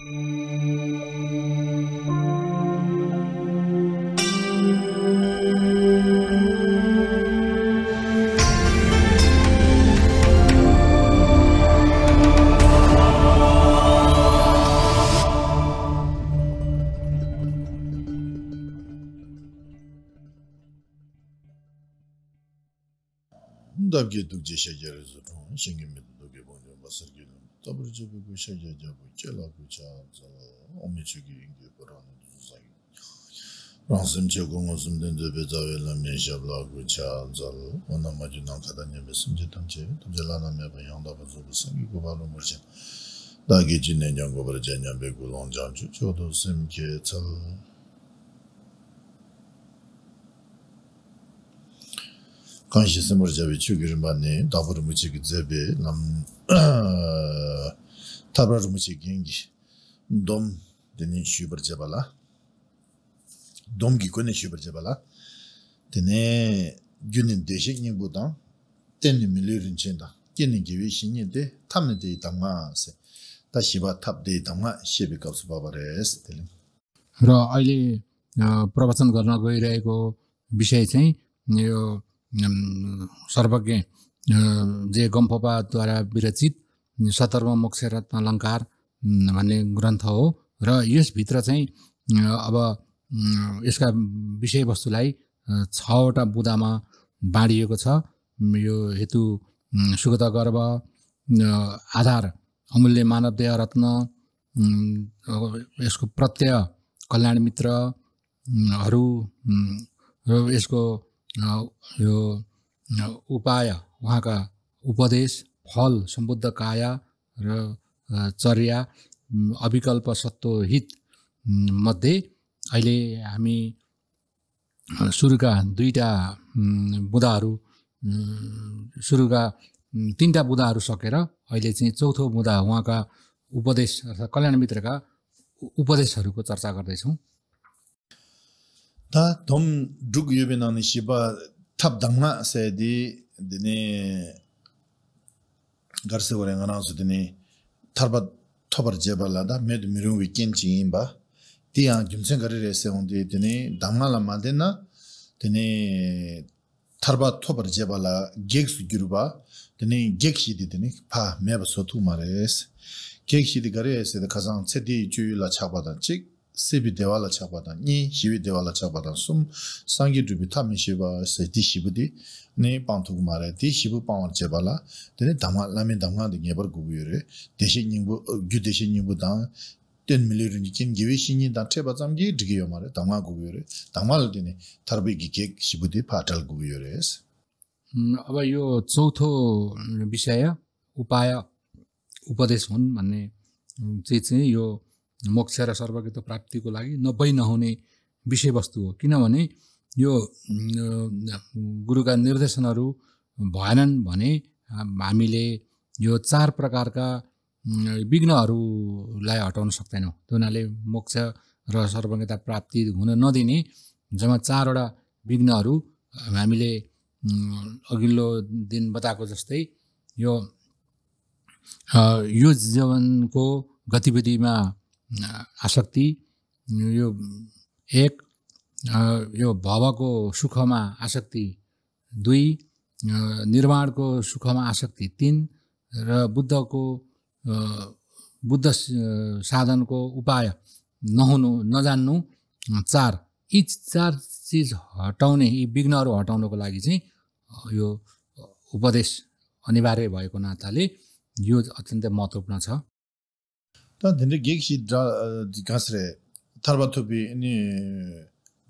ᱫᱚᱜᱮ ᱫᱩᱜᱡᱮ ᱥᱮᱡᱟᱨᱮ ᱡᱚᱱ ᱥᱤᱝᱜᱤᱢᱤᱫ ᱫᱩᱜᱮ ᱵᱚᱱᱡᱚ dabar jebi gui shay jay jabu jela gui jaza omi chigi ingi barani duzay rangsim che gongo zimden dhebe dhawe la me jabla gui jaza ona ma ju nang gu kanshi semur jabi chukirimbani dabur muchigi zebi nam tabrar muchigi gengi dom dini shubar jabala domgi kone shubar jabala dini gyunin deshik nyingbu dan teni milirin chenda geni gewe shingi de tamni deyi damga se da shiba tab deyi damga shebi kapsu babares ra aile bishayi chayi सर्वज्ञ जे गम्फोपाद्वारा विरचित सतर्म मोक्ष रत्न अलङ्कार भन्ने ग्रन्थ हो र यसभित्र चाहिँ अब यसका विषयवस्तुलाई छवटा बुदामा बाँडिएको छ यो हेतु सुगत गर्व आधार अमूल्य मानव देह रत्न यसको प्रत्यय कल्याण मित्रहरू र यसको यो उपाय उहाँका उपदेश फल सम्बुद्ध काया र चर्या अविकल्प सत्वहित मध्ये अहिले हामी सुरुका दुईवटा बुदाहरू सुरुका तिनवटा बुदाहरू सकेर अहिले चाहिँ चौथो बुदा उहाँका उपदेश अर्थात् कल्याणमित्रका उपदेशहरूको चर्चा गर्दैछौँ 다 dōm dhūk yōbi nāni shība tāp dāngā sē dī dīni gārsi wārī ngā nāsu dīni tarba tōpar jebā lā dā mēdū mīrūng wī kiñ chī yīn bā dī yāng gyumsiñ gārī rē sē hōndī dīni dāngā lā mā dīna dīni tarba tōpar jebā lā gēk sū gyurū bā sibi dewa la chakpa dan, nyi shibi dewa la chakpa dan, sum sangi dhubi tamin shiba se di shibu di, nyi pangtuk ma re, di shibu pangwar cheba la, dine dhamma, lami dhamma di ngebar gugu yore, deshi nyingbu, gyu deshi nyingbu dan, ten mili rungi kin, giwi मोक्ष र सर्वज्ञ प्राप्तिको लागि नभई नहुने विषयवस्तु हो किनभने यो गुरुका निर्देशनहरू भएनन् भने हामीले यो चार प्रकारका विघ्नहरूलाई हटाउन सक्दैनौँ त्यो हुनाले मोक्ष र सर्वज्ञता प्राप्ति हुन नदिने जम्मा चारवटा विघ्नहरू हामीले अघिल्लो दिन बताएको जस्तै यो यो जीवनको गतिविधिमा आसक्ति यो एक यो भवको सुखमा आसक्ति दुई निर्माणको सुखमा आसक्ति तिन र बुद्धको बुद्ध साधनको उपाय नहुनु नजान्नु चार यी चार चिज हटाउने यी विघ्नहरू हटाउनको लागि चाहिँ यो उपदेश अनिवार्य भएको नाताले यो अत्यन्तै महत्त्वपूर्ण छ Tāng tīndi gēkshī gāsirē, tharba tūpi inī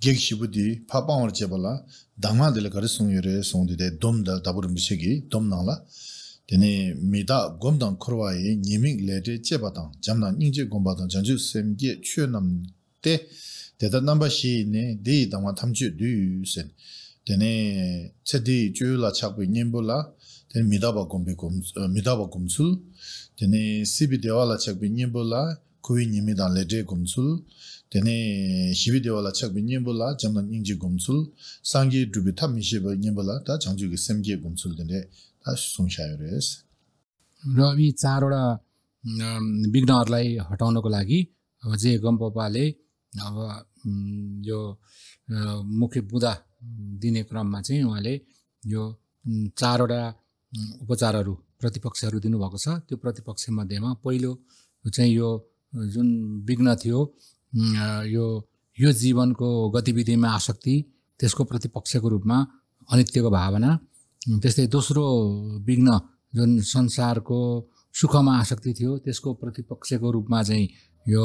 gēkshī būdī pāpāng wār chēpālā, dāngā dīla gārī yore sōng dīdē dōm dā dābūr mīshē gī, dōm nāngā, tīndi mīdā gōm dāng kōrwā yī nīmīng lērī chēpā tāng, jām dāng yīng chē gōmbā tāng, jāng chū sēm gī त्यहाँदेखि सिविदेवा लक्षक भिन्य बोला कुवि मे धन ले day घुम्छुल त्यहाँदेखि शिविदेवा लक्षक भिन्य बोला चन्दन इङ्जी घुम्छुल साङ्गी डुबिथ मिसे भइ बोला त झन्झु घिसेमजे घुम्सुल त्यसले त सुसाहरू र यी हटाउनको लागि अब जे गमपाले अब यो मुख्य बुदा दिने क्रममा चाहिँ उहाँले यो चारवटा उपचारहरू प्रतिपक्षहरू दिनुभएको छ त्यो प्रतिपक्ष मध्येमा पहिलो चाहिँ यो जुन विघ्न थियो यो यो जीवनको गतिविधिमा आसक्ति त्यसको प्रतिपक्षको रूपमा अनित्यको भावना त्यस्तै दोस्रो विघ्न जुन संसारको सुखमा आसक्ति थियो त्यसको प्रतिपक्षको रूपमा चाहिँ यो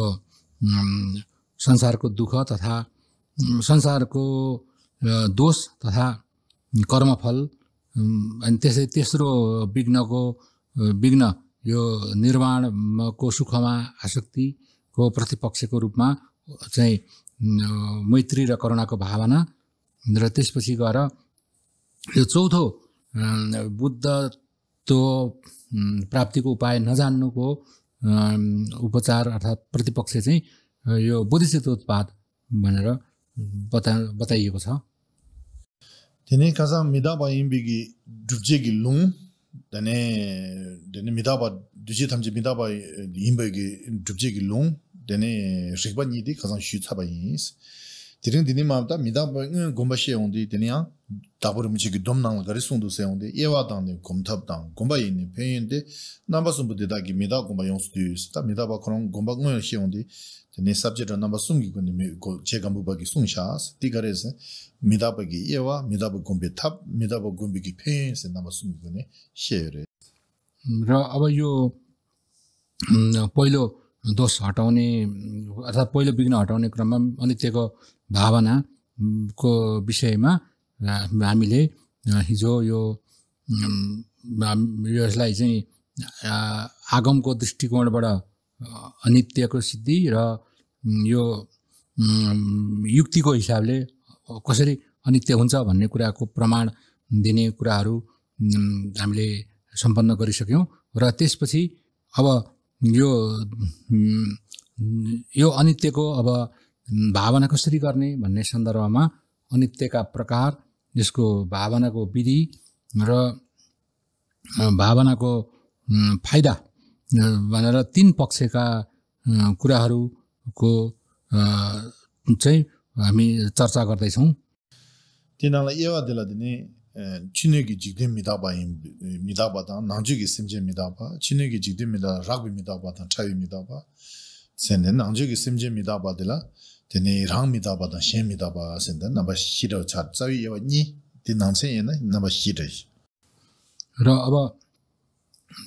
संसारको दुःख तथा संसारको दोष तथा कर्मफल अनि त्यसै तेस्रो विघ्नको विघ्न यो निर्माणको सुखमा आसक्तिको प्रतिपक्षको रूपमा चाहिँ मैत्री र करुणाको भावना र त्यसपछि गएर यो चौथो बुद्धत्व प्राप्तिको उपाय नजान्नुको उपचार अर्थात् प्रतिपक्ष चाहिँ यो उत्पाद भनेर बता बताइएको छ Tene kaza midaba inbegi dhubjegi lung, tene midaba, dhubje tamche midaba eh, inbegi dhubjegi lung, tene shikba nidi kaza shu tsaba inis. Tere dine mabda midaba eh, gomba she yongdi, tene yang dabur mchegi dom nangla gari sundu se yongdi, ewa dangde gomtab dang, gomba inni ta gomba 네 삽제로 넘버 숨기고 제 간부밖에 숨샤스 디가레스 미다버기 예와 미다버 곰비 탑 미다버 곰비기 페인스 넘버 숨기고네 셰레 र अब यो पहिलो दोष हटाउने अर्थात् पहिलो विघ्न हटाउने क्रममा अनित्यको भावनाको विषयमा हामीले हिजो यो यसलाई चाहिँ आगमको दृष्टिकोणबाट अनित्यको सिद्धि र यो युक्तिको हिसाबले कसरी अनित्य हुन्छ भन्ने कुराको प्रमाण दिने कुराहरू हामीले सम्पन्न गरिसक्यौँ र त्यसपछि अब यो यो अनित्यको अब भावना कसरी गर्ने भन्ने सन्दर्भमा अनित्यका प्रकार यसको भावनाको विधि र भावनाको फाइदा भनेर तीन पक्षका कुराहरुको चाहिँ हामी चर्चा गर्दै छौ तिनलाई एवा देला दिने चिनेकि जिदे मिदाबा मिदाबा दा नाजु गि सिमजे मिदाबा चिनेकि जिदे मिदा रागबी मिदाबा दा छै मिदाबा सेने नाजु गि मिदाबा देला तिने रंग मिदाबा दा शे मिदाबा सेन दा नबा शिरो छ छै एवा नि तिनन सेने नबा शिरो र अब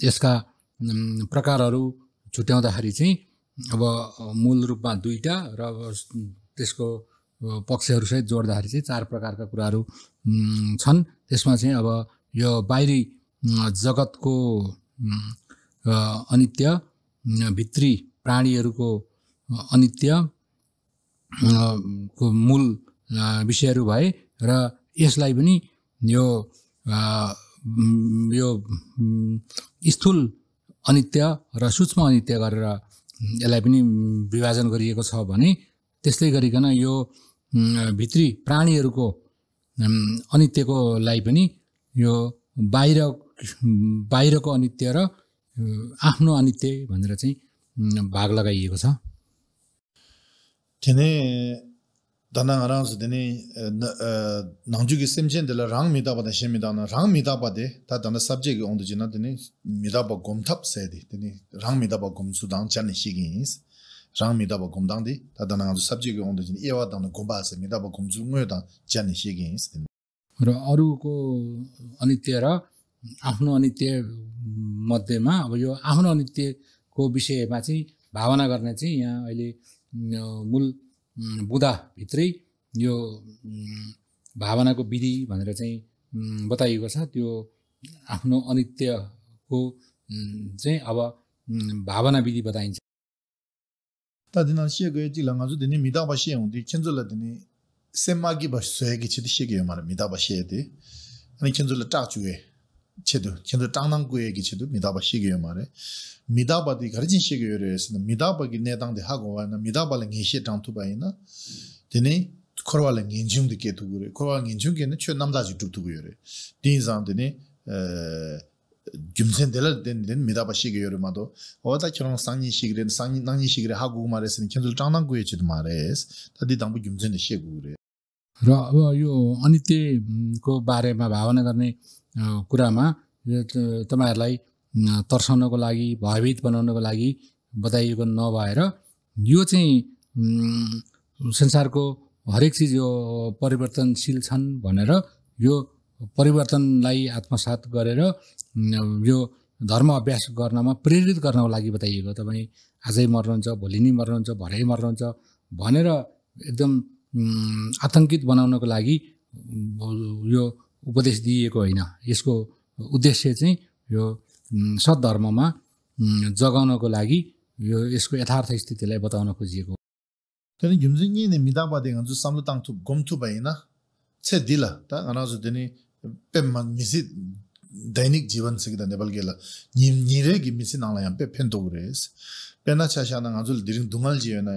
यसका प्रकारहरू छुट्याउँदाखेरि चाहिँ अब मूल रूपमा दुईवटा र त्यसको पक्षहरूसहित जोड्दाखेरि चाहिँ चार प्रकारका कुराहरू छन् त्यसमा चाहिँ अब यो बाहिरी जगतको अनित्य भित्री प्राणीहरूको अनित्य को मूल विषयहरू भए र यसलाई पनि यो यो स्थूल अनित्य र सूक्ष्म अनित्य गरेर यसलाई पनि विभाजन गरिएको छ भने त्यस्तै गरिकन यो भित्री प्राणीहरूको अनित्यकोलाई पनि यो बाहिर बाहिरको अनित्य र आफ्नो अनित्य भनेर चाहिँ भाग लगाइएको छ dāna ngā rāngsū dāni nāngchū kī sīmchīn dāla rāng mīdāpa dā shīn mīdāna rāng mīdāpa dī tā dāna sābchī kī ondu jīna dāni mīdāpa gōm tāp sē dī dāni rāng mīdāpa gōm sū dāng chāni shī kī yīs rāng बुँदाभित्रै यो भावनाको विधि भनेर चाहिँ बताइएको छ त्यो आफ्नो अनित्यको चाहिँ अब भावना विधि बताइन्छ दिनसिएको चिलङ्गा जु दिने मिधा बसिया हुन्थे खेन्जुलाई दिने सेम्बाकी बसोएकी छिटिसिएकी हो मलाई मिता बसिएको थिएँ अनि खेन्जुललाई टाचुएँ chidu, chidu tangnang guye ki chidu midaba 미다바디 maare. Midaba di gharijin shigiyo yore yose, midaba ki nedang di hago wa, midaba la ngenshe tangtu bayi na, dine korwa la ngenchung di ke tugu yore, korwa la ngenchung ke na chio namdaji tuk tugu yore. Din zang dine, कुरामा तपाईँहरूलाई तर्साउनको लागि भयभीत बनाउनको लागि बताइएको नभएर यो चाहिँ संसारको हरेक चिज यो परिवर्तनशील छन् भनेर यो परिवर्तनलाई आत्मसात गरेर यो धर्म अभ्यास गर्नमा प्रेरित गर्नको लागि बताइएको तपाईँ आजै मर्नुहुन्छ भोलि नै मर्नुहुन्छ भरै मर्नुहुन्छ भनेर एकदम आतङ्कित बनाउनको लागि यो उपदेश दिएको हैन यसको उद्देश्य चाहिँ यो सद्धर्ममा जगाउनको लागि यो यसको यथार्थ स्थितिलाई बताउन खोजिएको तर जुमजुङ नि मिदाबा देगा जु समलो तंग छु गम छु भएन छ दिल त अनाज दिने पेम मिसि दैनिक जीवन सिक द नेबल निरे गि मिसि नला पे फेन दोरेस पेना चाशा नङा जुल दिरि दुङल जिवेना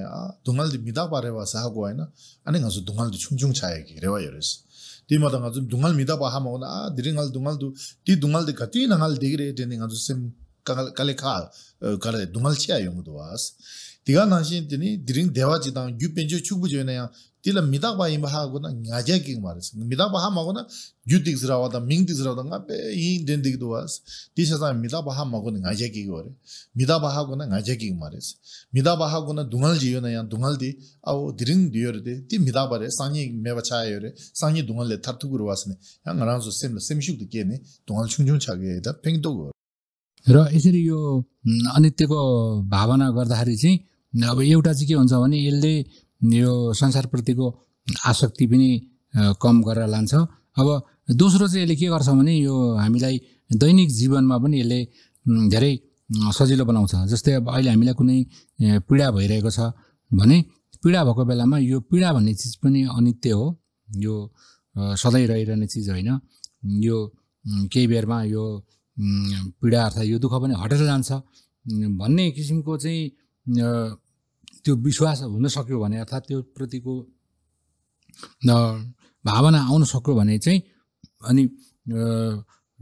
दुङल दि मिदा पारे वासा गोयना अनि गजु दुङल दि छुङ छुङ रेवा यरेस di mada nga zu dungal mida paha ma wana, aa diri ngal dungal du, di dungal di ka, di na ngal degire, dini nga zu yungu Tila midakpa ima xa guna ngajaa kiin maris. Midakpa xa ma guna yudik zirawada, mingdik zirawada nga pe yin dendik duwaas. Ti xa zang midakpa xa ma guna ngajaa kiin wari. Midakpa xa guna ngajaa kiin maris. Midakpa xa guna dungal ji yun ayan, dungal di, awo dirin di yor di, ti midakpa re, sanyi meba chaya yor, sanyi dungal यो संसारप्रतिको आसक्ति पनि कम गरेर लान्छ अब दोस्रो चाहिँ यसले के गर्छ भने यो हामीलाई दैनिक जीवनमा पनि यसले धेरै सजिलो बनाउँछ जस्तै अब अहिले हामीलाई कुनै पीडा भइरहेको छ भने पीडा भएको बेलामा यो पीडा भन्ने चिज पनि अनित्य हो यो सधैँ रहिरहने चिज होइन यो केही बेरमा यो पीडा अर्थात् यो दुःख पनि हटेर जान्छ भन्ने किसिमको चाहिँ त्यो विश्वास हुन सक्यो भने अर्थात् त्यो प्रतिको भावना आउन सक्यो भने चाहिँ अनि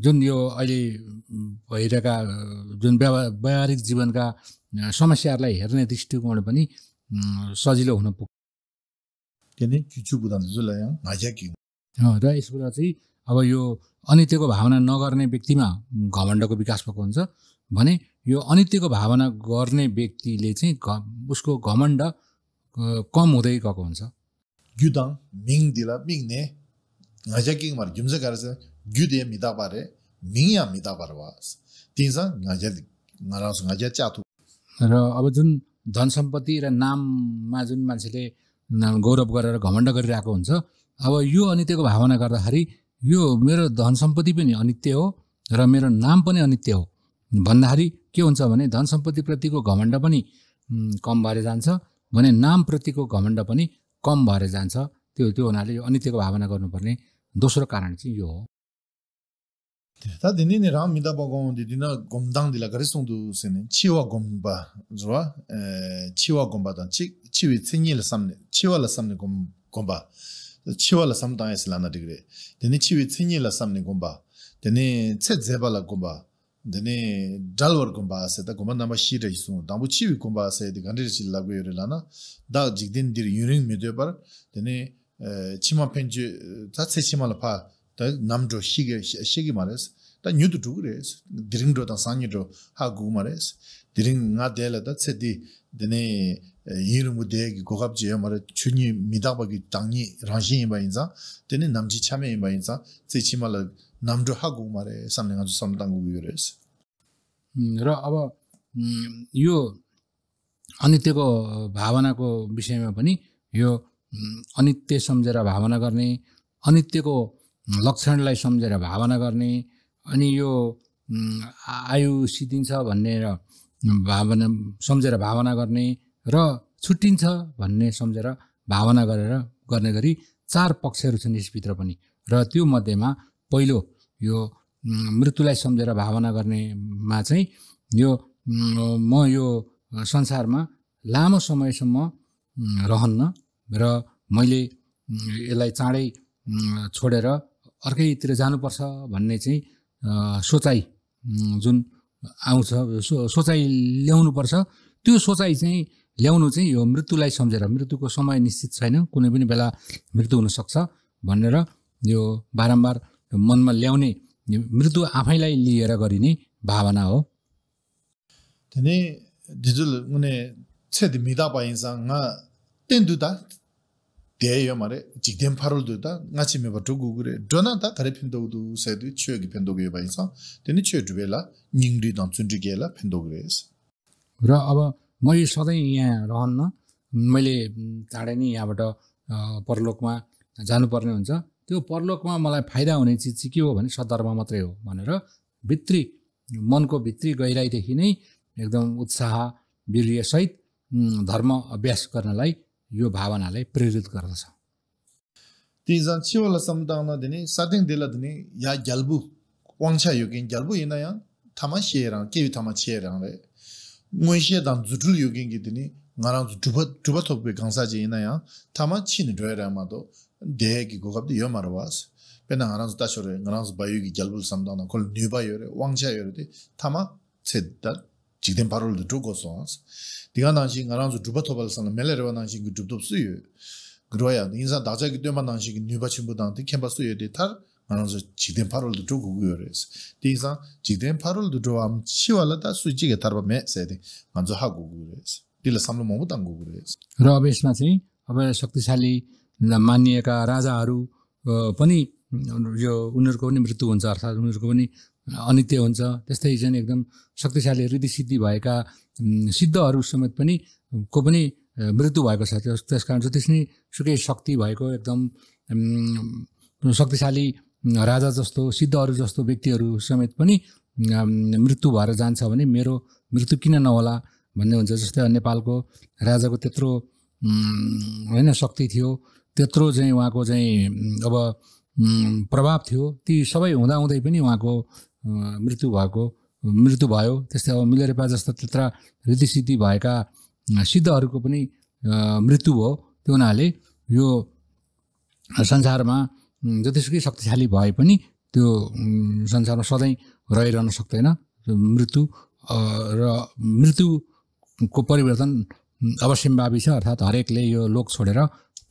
जुन यो अहिले भइरहेका जुन व्यावहारिक जीवनका समस्याहरूलाई हेर्ने दृष्टिकोण पनि सजिलो हुन पुग्छ र यसबाट चाहिँ अब यो अनित्यको भावना नगर्ने व्यक्तिमा घमण्डको विकास भएको हुन्छ भने यो अनित्यको भावना गर्ने व्यक्तिले चाहिँ घ उसको घमण्ड कम हुँदै गएको हुन्छ gyudang मिङ दिला मिङ ने ngaja king mar gyumse karase gyud ye mida pare ming ya mida र अब जुन धन सम्पत्ति र नाममा जुन मान्छेले गौरव गरेर घमण्ड गरिरहेको हुन्छ अब यो अनित्यको भावना गर्दाखेरि यो मेरो धन सम्पत्ति पनि अनित्य हो र मेरो नाम पनि अनित्य हो भन्दाखेरि के हुन्छ भने धन सम्पत्तिप्रतिको घमण्ड पनि कम भएर जान्छ भने नामप्रतिको घमण्ड पनि कम भएर जान्छ त्यो त्यो हुनाले अनित्यको भावना गर्नुपर्ने दोस्रो कारण चाहिँ यो हो tātini nī rāṁ mīdā bāgōng dī dī na gōmdāṁ dī lā gārī sōng dū sī nī chīwā gōmbā zhuwa chīwā gōmbā tāng chīwī cīñī lā sāṁ nī chīwā lā sāṁ nī gōmbā chīwā lā sāṁ tāng dine dalwar gomba ase, da gomba namba shiray sunu, dambu chiwi gomba ase, di gandhira chi lagu yore lana, da jigdin diri yunin midyo bar, dine eh, chima penju, eh, da tse chima la pa, da namdo shigi mares, da nyudu dhugu res, diringdo dan sanyido ha gugu mares, diring nga dela da tse di, dine yirumu ki rangshin inza, chame inza, la नाम्डोहागु मारे सामनेङ युरेस र अब यो अनित्यको भावनाको विषयमा पनि यो अनित्य सम्झेर भावना गर्ने अनित्यको लक्षणलाई सम्झेर भावना गर्ने अनि यो आयु सिद्धिन्छ भन्ने र भावना सम्झेर भावना गर्ने र छुट्टिन्छ भन्ने सम्झेर भावना गरेर गर्ने गरी चार पक्षहरू छन् यसभित्र पनि र त्यो मध्येमा पहिलो यो मृत्युलाई सम्झेर भावना गर्नेमा चाहिँ यो म यो संसारमा लामो समयसम्म रहन्न र मैले यसलाई चाँडै छोडेर अर्कैतिर जानुपर्छ भन्ने चाहिँ सोचाइ जुन आउँछ सो सोचाइ ल्याउनुपर्छ त्यो सोचाइ चाहिँ ल्याउनु चाहिँ यो मृत्युलाई सम्झेर मृत्युको समय निश्चित छैन कुनै पनि बेला मृत्यु हुनसक्छ भनेर यो बारम्बार मनमा ल्याउने मृत्यु आफैलाई लिएर गरिने भावना हो त्यो नै ढिजुल उनी मिदा धिमिदा भइन्छ न त्यही दुध ध्यो मरे फारुल दुधा नछि छिमेबाट टु गुड डो न त थरी सेदु दुई कि छिउ गयो भइन्छ त्यो नि छिउ ढुबेला निङ्गढु धम्चु ढिकेला फेन्दोग्रेस र अब मैले सधैँ यहाँ रहन्न मैले चाँडै नै यहाँबाट परलोकमा जानुपर्ने हुन्छ त्यो परलोकमा मलाई फाइदा हुने चिज चाहिँ के हो भने सद्धर्म मात्रै हो भनेर भित्री मनको भित्री गहिराइदेखि नै एकदम उत्साह वीर्यसहित धर्म अभ्यास गर्नलाई यो भावनाले प्रेरित गर्दछ तीजाक्षिवला समदाना दिने सदिङ दिला दिने या ग्याल्बु यो युगिङ ग्याल्बु इन यहाँ थामा छेराङ के थामा छिएर रे ngwenshie dan zudul यो कि दिने घर dhubha thokbe थोपे घाँसा चाहिँ ya यहाँ छिन ढोएर 대기 고갑도 여마로 와서 배나 하나서 다셔로 하나서 바이기 잘불 삼다나 콜 뉴바이어레 왕자여데 타마 쳇다 지금 바로를 두고서 네가 당시 하나서 두바토발선 멜레르와 당시 그 두둡수요 그러야 인사 다자기 때만 당시 뉴바친보다한테 캠퍼스에 타 하나서 지금 바로를 두고 그래서 네가 지금 바로를 두어함 치와라다 수지게 타바메 세데 먼저 하고 그래서 딜 삼로 못 당고 그래서 라베스나시 아베 샥티살리 मानिएका राजाहरू पनि यो उनीहरूको पनि मृत्यु हुन्छ अर्थात् उनीहरूको पनि अनित्य हुन्छ त्यस्तै चाहिँ एकदम शक्तिशाली सिद्धि भएका सिद्धहरू समेत पनि को पनि मृत्यु भएको छ त्यस त्यस कारण जति नै सुकै शक्ति भएको एकदम शक्तिशाली राजा जस्तो सिद्धहरू जस्तो व्यक्तिहरू समेत पनि मृत्यु भएर जान्छ भने मेरो मृत्यु किन नहोला भन्ने हुन्छ जस्तै नेपालको राजाको त्यत्रो होइन शक्ति थियो त्यत्रो चाहिँ उहाँको चाहिँ अब प्रभाव थियो ती सबै हुँदाहुँदै पनि उहाँको मृत्यु भएको मृत्यु भयो त्यस्तै अब मिलेरेपा जस्ता त्यत्र रीतिसिद्धि भएका सिद्धहरूको पनि मृत्यु भयो त्यो हुनाले यो संसारमा जतिसुकै शक्तिशाली भए पनि त्यो संसारमा सधैँ रहिरहन सक्दैन मृत्यु र मृत्युको परिवर्तन अवश्यम्भावी छ अर्थात् हरेकले यो लोक छोडेर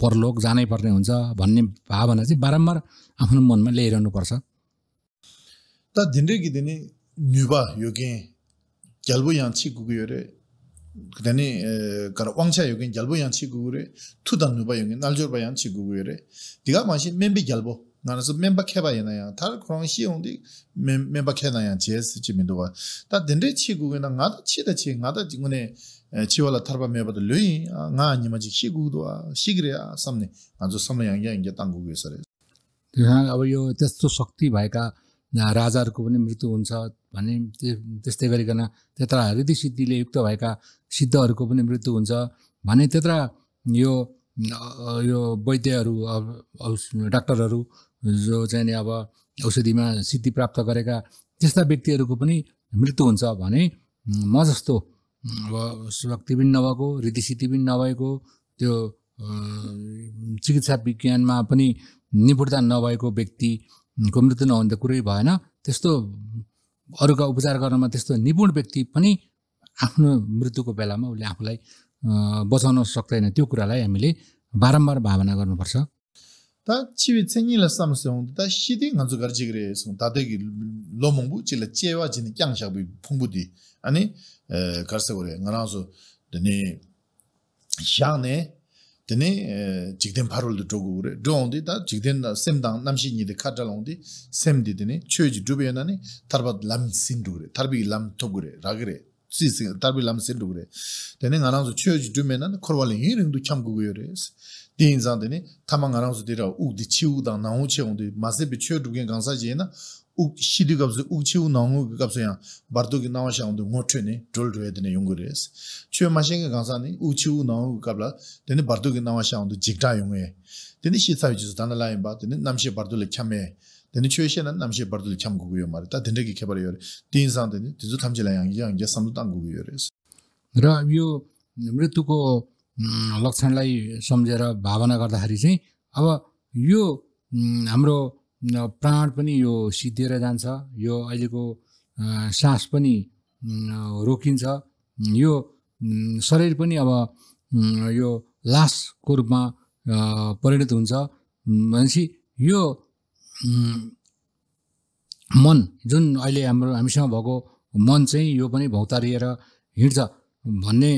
परलोक जानै पर्ने हुन्छ भन्ने भावना चाहिँ बारम्बार आफ्नो मनमा ल्याइरहनु पर्छ त धेरै गीत नै न्युबा योगेँ घु यहाँ छि गुग्यो अरे धेरै गरी योगेँ घो यहाँ छिगुगु अरे थुदा नुवा योगेँ नल्जोर्बा यान्छु गयो अरे ढिघ मान्छे मेम्बी घ्यालबो 나라서 멤버케 봐야나야 다 그런 시용디 멤버케나야 제스 지민도와 다 된데 치구나 나다 치다 치 나다 지문에 치월라 타르바 त 르이 나 아니마지 시구도 시그레야 삼네 아주 삼네 양이야 이제 땅국에서래 त्यहाँ अब यो त्यस्तो शक्ति भएका राजाहरूको पनि मृत्यु हुन्छ भने त्यस्तै गरिकन त्यत्र हृदय सिद्धिले युक्त भएका सिद्धहरूको पनि मृत्यु हुन्छ भने त्यत्र यो यो वैद्यहरू डाक्टरहरू जो चाहिँ नि अब औषधिमा सिद्धि प्राप्त गरेका त्यस्ता व्यक्तिहरूको पनि मृत्यु हुन्छ भने म जस्तो अब शक्ति पनि नभएको रीतिसिद्धि पनि नभएको त्यो चिकित्सा विज्ञानमा पनि निपुणता नभएको व्यक्तिको मृत्यु नहुने त कुरै भएन त्यस्तो अरूका उपचार गर्नमा त्यस्तो निपुण व्यक्ति पनि आफ्नो मृत्युको बेलामा उसले आफूलाई बचाउन सक्दैन त्यो कुरालाई हामीले बारम्बार भावना गर्नुपर्छ 다 chīvī cēngī lā 다 sōng, tā shīdī ngā dzū gār jīgirī sōng, tā dēgī lō mōngbū chī lā chēwā jīni kiāng shāg bī phōngbū dī, anī gār sā gōrī, ngā rā sō, dēnī xiāng nē, dēnī jīgdēn 람신두레 dō dō gōrī, dō ngō dī, tā དེ་ inzang de ni tamang aranzu de ra u di chi u da na hu cheu de mase be cheu du ge gan sa je na u chi du ga bu u chi u na hu ga gab sa ya bar du gi na wa sha u de ngo ni dol du de yungu res chue ma shin ge ni u chi u na hu ga bla deni bar du gi na sha u de jig da yung shi sa ju da na la i nam she bar le khyam e deni chue sha na nam she bar le khyam gu gu yo ma ta deni gi khyab la yo de inzang de sam gu gu लक्षणलाई सम्झेर भावना गर्दाखेरि चाहिँ अब यो हाम्रो प्राण पनि यो सिद्धिएर जान्छ यो अहिलेको सास पनि रोकिन्छ यो शरीर पनि अब यो लासको रूपमा परिणत हुन्छ भनेपछि यो मन जुन अहिले हाम्रो हामीसँग भएको मन चाहिँ यो पनि भौतारिएर हिँड्छ भन्ने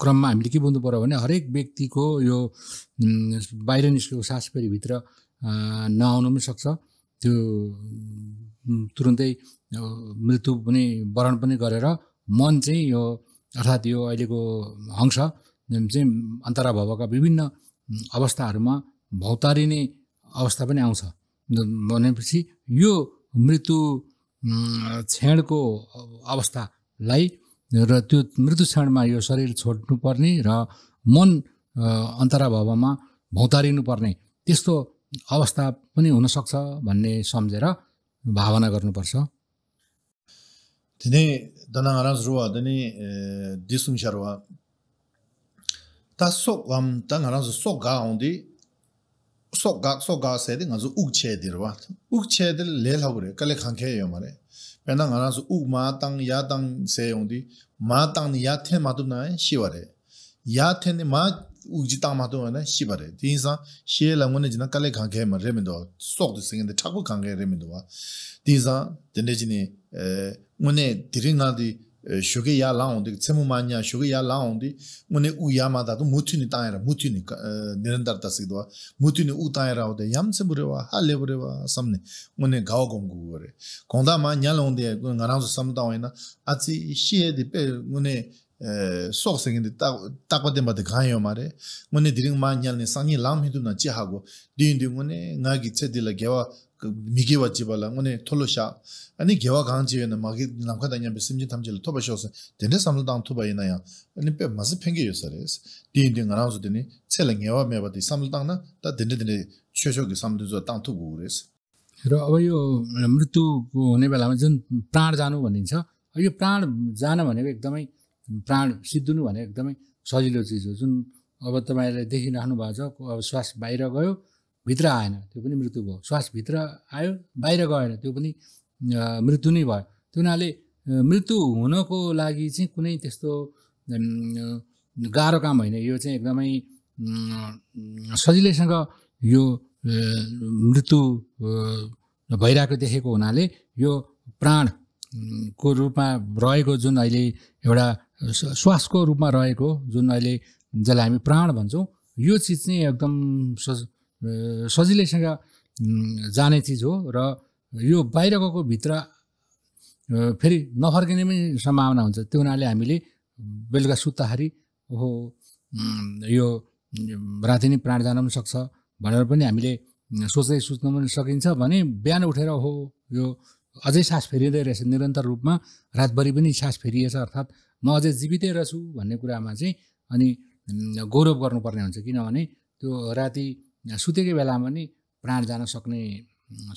क्रममा हामीले के बुझ्नु पऱ्यो भने हरेक व्यक्तिको यो बाहिर निस्केको सास फेरिभित्र नआउनु पनि सक्छ त्यो तुरुन्तै मृत्यु पनि वरण पनि गरेर मन चाहिँ यो अर्थात् यो अहिलेको हंस चाहिँ अन्तरा भएका विभिन्न अवस्थाहरूमा भौतारिने अवस्था पनि आउँछ भनेपछि यो मृत्यु क्षणको अवस्थालाई र त्यो क्षणमा यो शरीर छोड्नुपर्ने र मन अन्तराभावमा भौतारिनुपर्ने त्यस्तो अवस्था पनि हुनसक्छ भन्ने सम्झेर भावना गर्नुपर्छ धेरै दाज रुवा दिसुङ छ रुवाज सो घाऊँदी उसो घा सो घा छेदिङ हजुर उदी रुवा उयो कहिले खाङ्के भने pēnā ngā rā sū ū mā tāng, yā tāng sē yōng dī, mā tāng nī yā tēn mā tū nā yā shī wā rē, yā tēn nī mā ū jī tāng mā nā yā shī rē, sā shē lā jī kē mā rē wā, sōk sē kē rē wā, sā jī ngā shuki yaa laa ondi, tsimu maa nyaa shuki yaa laa ondi, mune u yaa maa dhaa tu mutu ni taa yaa, mutu ni eh, nirandar taa sikidwa, mutu ni u taa yaa ode, yam tsimu rewa, samne, mune gao gongu go maa nyaa laa ondi, nga raansu samu taa wayna, atsi shiye di pe, mune eh, sok singi takwa di mune maa naa di mune ngaa ki tse di laa मिघि बची बल्ल मैले थोलो स्या अनि घेवा घाउ मघे झम्क यहाँ सिम्चीथाम्ची थुप्रै so धेरै सम्झौताउँथु भएन यहाँ लिपे मजा फ्याङ्कियो सरस दिन दिन घराउँछ तिनी सेला घेवा मे अब तिमी सम्लो ताङ्नु त धेरै धेरै सेसो घे सम्झु ताउँथु घुरी होस् र अब यो मृत्युको हुने बेलामा जुन प्राण जानु भनिन्छ यो प्राण जान भनेको एकदमै प्राण सिद्धिनु भने एकदमै सजिलो चिज हो जुन अब तपाईँले देखिराख्नु भएको छ अब श्वास बाहिर गयो भित्र आएन त्यो पनि मृत्यु भयो श्वासभित्र आयो बाहिर गएन त्यो पनि मृत्यु नै भयो त्यो हुनाले मृत्यु हुनको लागि चाहिँ कुनै त्यस्तो गाह्रो काम होइन यो चाहिँ एकदमै सजिलैसँग यो मृत्यु भइरहेको देखेको हुनाले यो प्राणको रूपमा रहेको जुन अहिले एउटा श्वासको रूपमा रहेको जुन अहिले जसलाई हामी प्राण भन्छौँ यो चिज चाहिँ एकदम सजिलैसँग जाने चिज हो र यो बाहिर गएको भित्र फेरि नफर्किने पनि सम्भावना हुन्छ त्यो हुनाले हामीले बेलुका सुत्दाखेरि ओहो यो राति नै प्राण जान पनि सक्छ भनेर पनि हामीले सोच्दै सोच्न पनि सकिन्छ भने बिहान उठेर हो यो अझै सास फेरिँदै रहेछ निरन्तर रूपमा रातभरि पनि सास फेरिएछ अर्थात् म अझै जीवितै रहेछु भन्ने कुरामा चाहिँ अनि गौरव गर्नुपर्ने हुन्छ किनभने त्यो राति सुतेकै बेलामा पनि प्राण जान सक्ने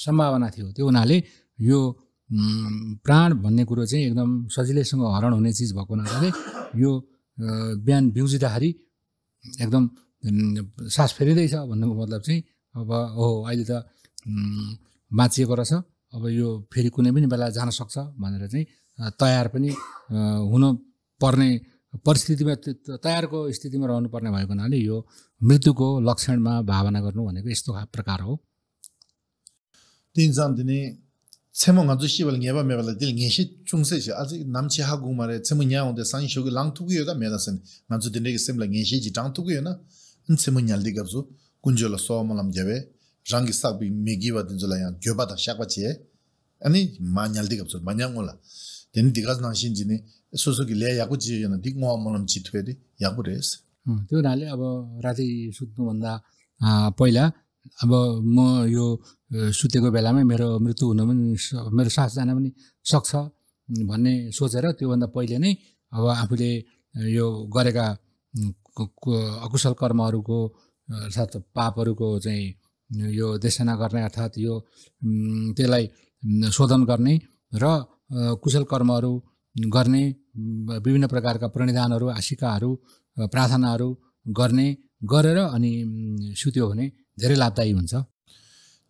सम्भावना थियो त्यो हुनाले यो प्राण भन्ने कुरो चाहिँ एकदम सजिलैसँग हरण हुने चिज भएको हुनाले यो बिहान बिउजिँदाखेरि एकदम सास फेरिँदैछ भन्नुको मतलब चाहिँ अब हो अहिले त बाँचिएको रहेछ अब यो फेरि कुनै पनि बेला जान सक्छ भनेर चाहिँ तयार पनि हुन पर्ने परिस्थितिमा तयारको स्थितिमा रहनु पर्ने भएको नाले यो मृत्युको लक्षणमा भावना गर्नु भनेको यस्तो प्रकार हो तीन जन दिने छेमङ अझ सिबल नेबा मेबल दिल गेसि चुङसे छ आज नामचे हागु मारे छेम न्या हुन्छ सानी शोको लाङ तुगुयो त मेदा सम जि टाङ न इन छेम न्याल कुञ्जो ल मलम जेबे जाङ गिसाब बि मेगी व ग्योबा द शक्वा छ अनि मान्याल दि गर्छु मान्याङ होला देन दिगाज नसिन सुसुकी ल्या याको होइन दिग म मनम दि याको रेस त्यो हुनाले अब राति सुत्नुभन्दा पहिला अब म यो सुतेको बेलामै मेरो मृत्यु हुन पनि मेरो सास जान पनि सक्छ भन्ने सोचेर त्योभन्दा पहिले नै अब आफूले यो गरेका अकुशल कर्महरूको अर्थात् पापहरूको चाहिँ यो देशना गर्ने अर्थात् यो त्यसलाई शोधन गर्ने र कुशल कर्महरू गर्ने विभिन्न प्रकारका प्रणिदानहरु आशिकाहरू प्रार्थनाहरू गर्ने गरेर अनि सुत्यो भने धेरै लाभदायी हुन्छ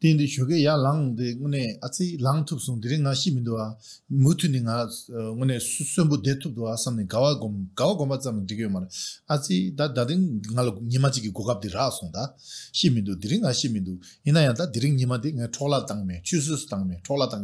तीन दिन छुके या लंग दे उने अछि लंग थुक सु दिरे नसि मिन्दुवा मुतु नि गा उने सुसु बु जम दिगे मन अछि दा दा दिन गालो निमा जिक गोगप दि रा सु दा सि निमा दि ठोला तंग मे छुसु ठोला तंग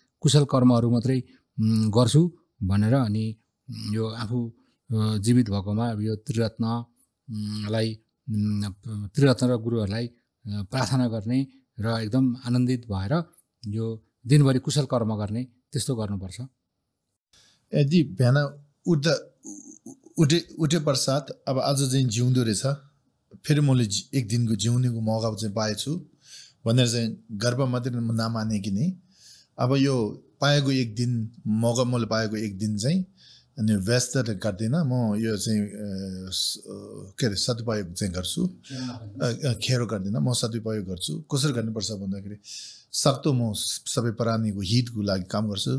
कुशल कर्महरू मात्रै गर्छु भनेर अनि यो आफू जीवित भएकोमा यो त्रिरत्नलाई त्रिरत्न र गुरुहरूलाई प्रार्थना गर्ने र एकदम आनन्दित भएर यो दिनभरि कुशल कर्म गर्ने त्यस्तो गर्नुपर्छ यदि बिहान उठ्दा उठे उठे पश्चात अब आज चाहिँ जिउँदो रहेछ फेरि मैले एक दिनको जिउनेको मौका चाहिँ पाएछु भनेर चाहिँ गर्व मात्रै नमाने कि नै अब यो पाएको एक दिन मौका मैले पाएको एक दिन चाहिँ अनि व्यस्त गर्दिनँ म यो चाहिँ के अरे सदुपयोग चाहिँ गर्छु खेरो गर्दिनँ म सदुपयोग गर्छु कसरी गर्नुपर्छ भन्दाखेरि सक्दो म सबै प्राणीको हितको लागि काम गर्छु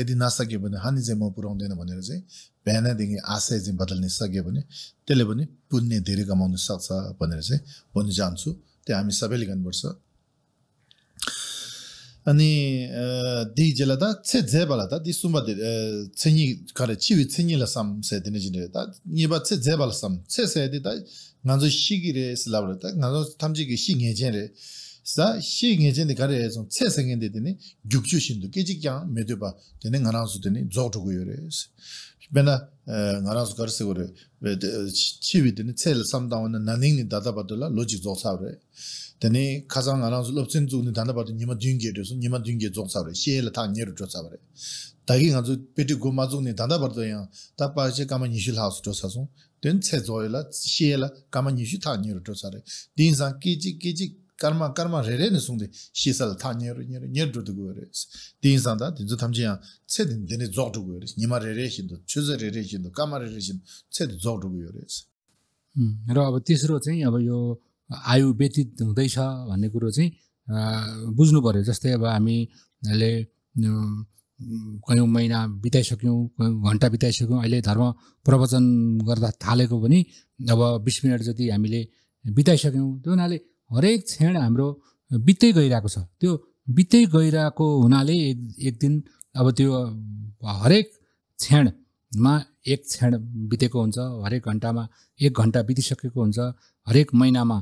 यदि नसक्यो भने हानि चाहिँ म पुऱ्याउँदैन भनेर चाहिँ बिहानैदेखि आशय चाहिँ बदल्न सक्यो भने त्यसले पनि पुण्य धेरै कमाउन सक्छ भनेर चाहिँ भन्न चाहन्छु त्यो हामी सबैले गर्नुपर्छ 아니 디 제라다 체 제발다 디 숨바 디 체니 카레 치위 니바 체 제발 나조 시기레 슬라브르다 나조 탐지기 시게제레 사 xie nge zhen de kare zhong tse sengen de dine bena eh, ngaraz garse gore be chi bi de tsel sam da wona naning ni dada ba dola logic zo sa re deni kazan ngaraz lo tsin zu ni dada ba de nyima dyng ge de so nyima dyng ge zo sa re she la ta gi ngaz ni ta la ki ji ki ji karma karma re re ne sungde shisal ta re nyeru nyeru nyer dhrudu go re din insan da di dhamji yang tse di dine zog dhrugu re nima re re shindu chuza re re shindu karma re re shindu tse di zog dhrugu re ra र अब तेस्रो चाहिँ अब यो आयु व्यतीत हुँदैछ भन्ने कुरो चाहिँ बुझ्नु पऱ्यो जस्तै अब हामीले कयौँ महिना बिताइसक्यौँ घन्टा बिताइसक्यौँ अहिले धर्म प्रवचन गर्दा थालेको पनि अब बिस मिनट जति हामीले बिताइसक्यौँ त्यो हुनाले हरेक क्षण हाम्रो बित्दै गइरहेको छ त्यो बित्दै गइरहेको हुनाले एक एक दिन अब त्यो हरेक क्षणमा एक क्षण बितेको हुन्छ हरेक घन्टामा एक घन्टा बितिसकेको हुन्छ हरेक महिनामा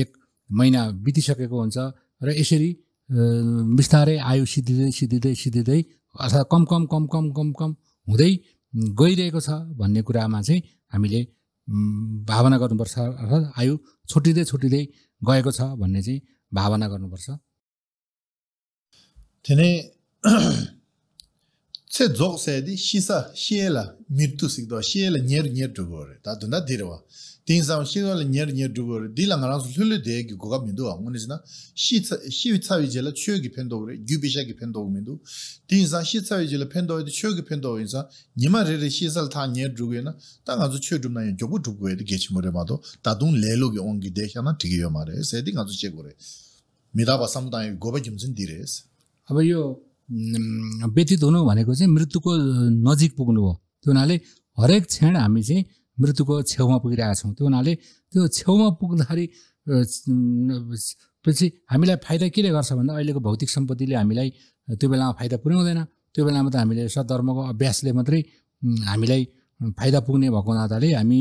एक महिना बितिसकेको हुन्छ र यसरी बिस्तारै आयु सिद्धिँदै सिद्धिँदै सिद्धिँदै अथवा कम कम कम कम कम कम हुँदै गइरहेको छ भन्ने कुरामा चाहिँ हामीले भावना गर्नुपर्छ अर्थात् आयु छुट्टिँदै छुट्टिँदै गएको छ भन्ने चाहिँ भावना गर्नुपर्छ थिएन से जोक्स यदि सिसा सिएला मृत्यु सिक्दो सिएला नियर नियर ढुग्नु अरे धुँदा धेरै Tīng sāma shīngwa la ñer ñer dhūgur, dī la ngā rānsu lhūlu dhēy kī gugab mi dhūwa, ngō nī sī na shī wī tsāwī jī la chū kī pēn dhōg rī, gyū bī shā kī pēn dhōg mi dhū. Tīng sāma shī tsāwī jī la pēn मृत्युको छेउमा पुगिरहेका छौँ त्यो हुनाले त्यो छेउमा पुग्दाखेरि पछि हामीलाई फाइदा केले गर्छ भन्दा अहिलेको भौतिक सम्पत्तिले हामीलाई त्यो बेलामा फाइदा पुर्याउँदैन त्यो बेलामा त हामीले सद्धर्मको अभ्यासले मात्रै हामीलाई फाइदा पुग्ने भएको हुनाले हामी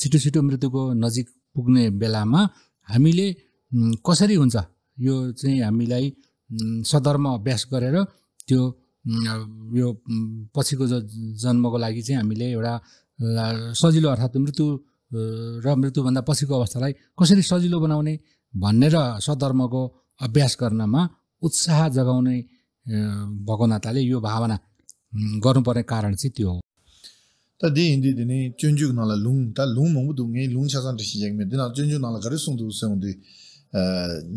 छिटो छिटो मृत्युको नजिक पुग्ने बेलामा हामीले कसरी हुन्छ यो चाहिँ हामीलाई सधर्म अभ्यास गरेर त्यो यो पछिको जन्मको लागि चाहिँ हामीले एउटा सजिलो अर्थात मृत्यु र मृत्यु भन्दा पछिको अवस्थालाई कसरी सजिलो बनाउने भन्ने र सद्धर्मको अभ्यास गर्नमा उत्साह जगाउने भगवनाताले यो भावना गर्नुपर्ने कारण चाहिँ त्यो हो त दि हिन्दु दिने चुन्जुग नला लुङ त लुङ मङ दुङे लुङ छसन दिसि यङ मे दिना चुन्जुग नला गरे सुङ दु सङ दि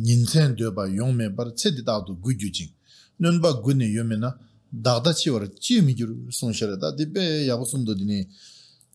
निन्सेन दु बा यङ मे बर छ दि दा दु गुजु जि नन बा गुने यो मे ना दादा छ वर छ मि जुर सुङ छरे दा दि बे याबसुङ दु दिने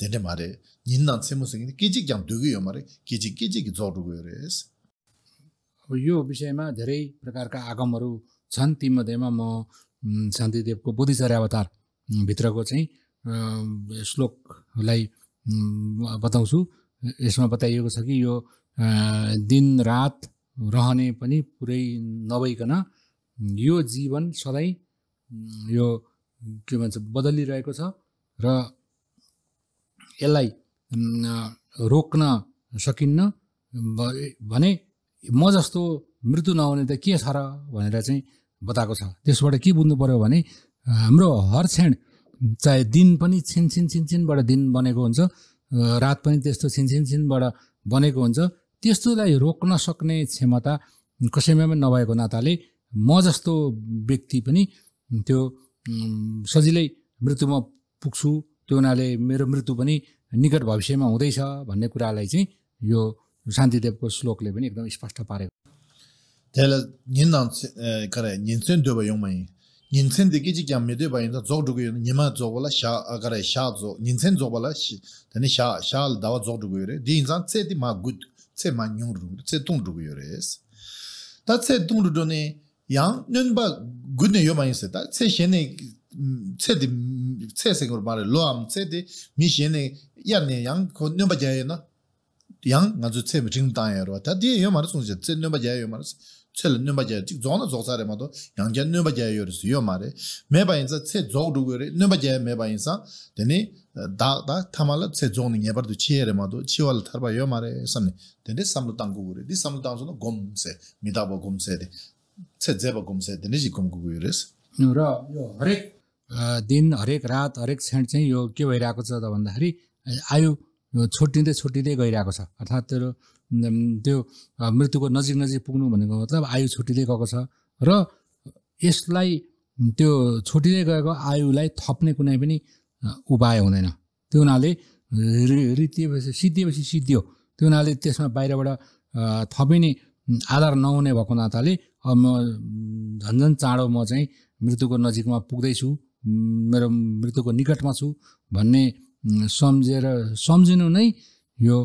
dende mare, nindan tsemo sengi gejik yang dugu yo mare, gejik gejik zorugu यो विषयमा धेरै प्रकारका आगमहरू छन् तीमध्येमा म शान्तिदेवको बुद्धिचर्य अवतार भित्रको चाहिँ श्लोकलाई बताउँछु यसमा बताइएको छ कि यो दिन रात रहने पनि पुरै नभइकन यो जीवन सधैँ यो के भन्छ बदलिरहेको छ र यसलाई रोक्न सकिन्न भने म जस्तो मृत्यु नहुने त के छ र भनेर चाहिँ बताएको छ त्यसबाट के बुझ्नु पऱ्यो भने हाम्रो हर क्षण चाहे दिन पनि छिन छिन छिन छिनबाट दिन बनेको हुन्छ रात पनि त्यस्तो छिन छिन छिनबाट बनेको हुन्छ त्यस्तोलाई रोक्न सक्ने क्षमता कसैमा पनि नभएको नाताले म जस्तो व्यक्ति पनि त्यो सजिलै मृत्युमा पुग्छु त्यो हुनाले मेरो मृत्यु पनि निकट भविष्यमा हुँदैछ भन्ने कुरालाई चाहिँ यो शान्तिदेवको श्लोकले पनि एकदम स्पष्ट पारेको त्यसले निन्दन गरे निन्सेन दुबै यौँमै निन्सेन देखि चाहिँ क्या मेदो भयो भने जोग निमा जोगोला सा गरे सा जो निन्सेन जोगोला त्यहाँदेखि सा साल दावा जोग डुग्यो मा नुन त tsè sèng kor bārē lōam tsè tē mī shēne yān nē yāng kō nyōmba jāyō na yāng ngā tsū tsè mī chīng tāng yā rō tā tē yō mā rā sōng shē tsè nyōmba jāyō yō mā rā sō tsè lō nyōmba jāyō jīg zōng na zōg sā rē mā tō yāng jā nyōmba jāyō yō tsè tsè दिन हरेक रात हरेक क्षण चाहिँ यो के भइरहेको छ त भन्दाखेरि आयु छोटिँदै छोटिँदै गइरहेको छ अर्थात् त्यो त्यो मृत्युको नजिक नजिक पुग्नु भनेको मतलब आयु छुट्टिँदै गएको छ र यसलाई त्यो छुट्टिँदै गएको आयुलाई थप्ने कुनै पनि उपाय हुँदैन त्यो हुनाले रितिएपछि सिद्धिएपछि सिद्धियो त्यो हुनाले त्यसमा बाहिरबाट थपिने आधार नहुने भएको नाताले अब म झन्झन चाँडो म चाहिँ मृत्युको नजिकमा पुग्दैछु मेरो मृत्युको निकटमा छु भन्ने सम्झेर सम्झिनु नै यो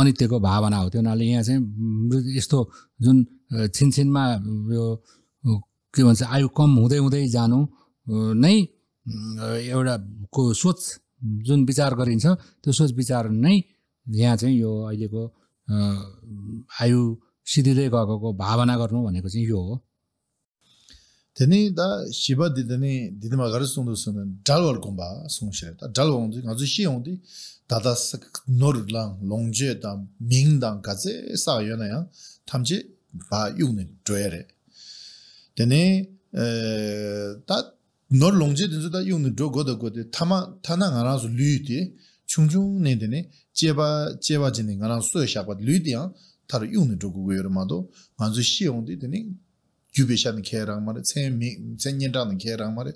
अनित्यको भावना हो त्यो हुनाले यहाँ चाहिँ यस्तो जुन छिनछिनमा यो के भन्छ आयु कम हुँदै हुँदै जानु नै एउटा को सोच जुन विचार गरिन्छ त्यो सोच विचार नै यहाँ चाहिँ यो अहिलेको आयु सिधिँदै गएको भावना गर्नु भनेको चाहिँ यो हो teni da shiba di teni didima gara sungdo sungdo dalwar gomba sungshire da nga zu shi yongdi dada sak nor lang longje da ming dang gaze sa ba yungni dwaya re teni eh, da longje dinzu da yungni dwa goda goda tama tana nga su di jeba jeba jini nga yungni gogo nga यु बि छन केरा म त 10 meet 10년 done केरा म त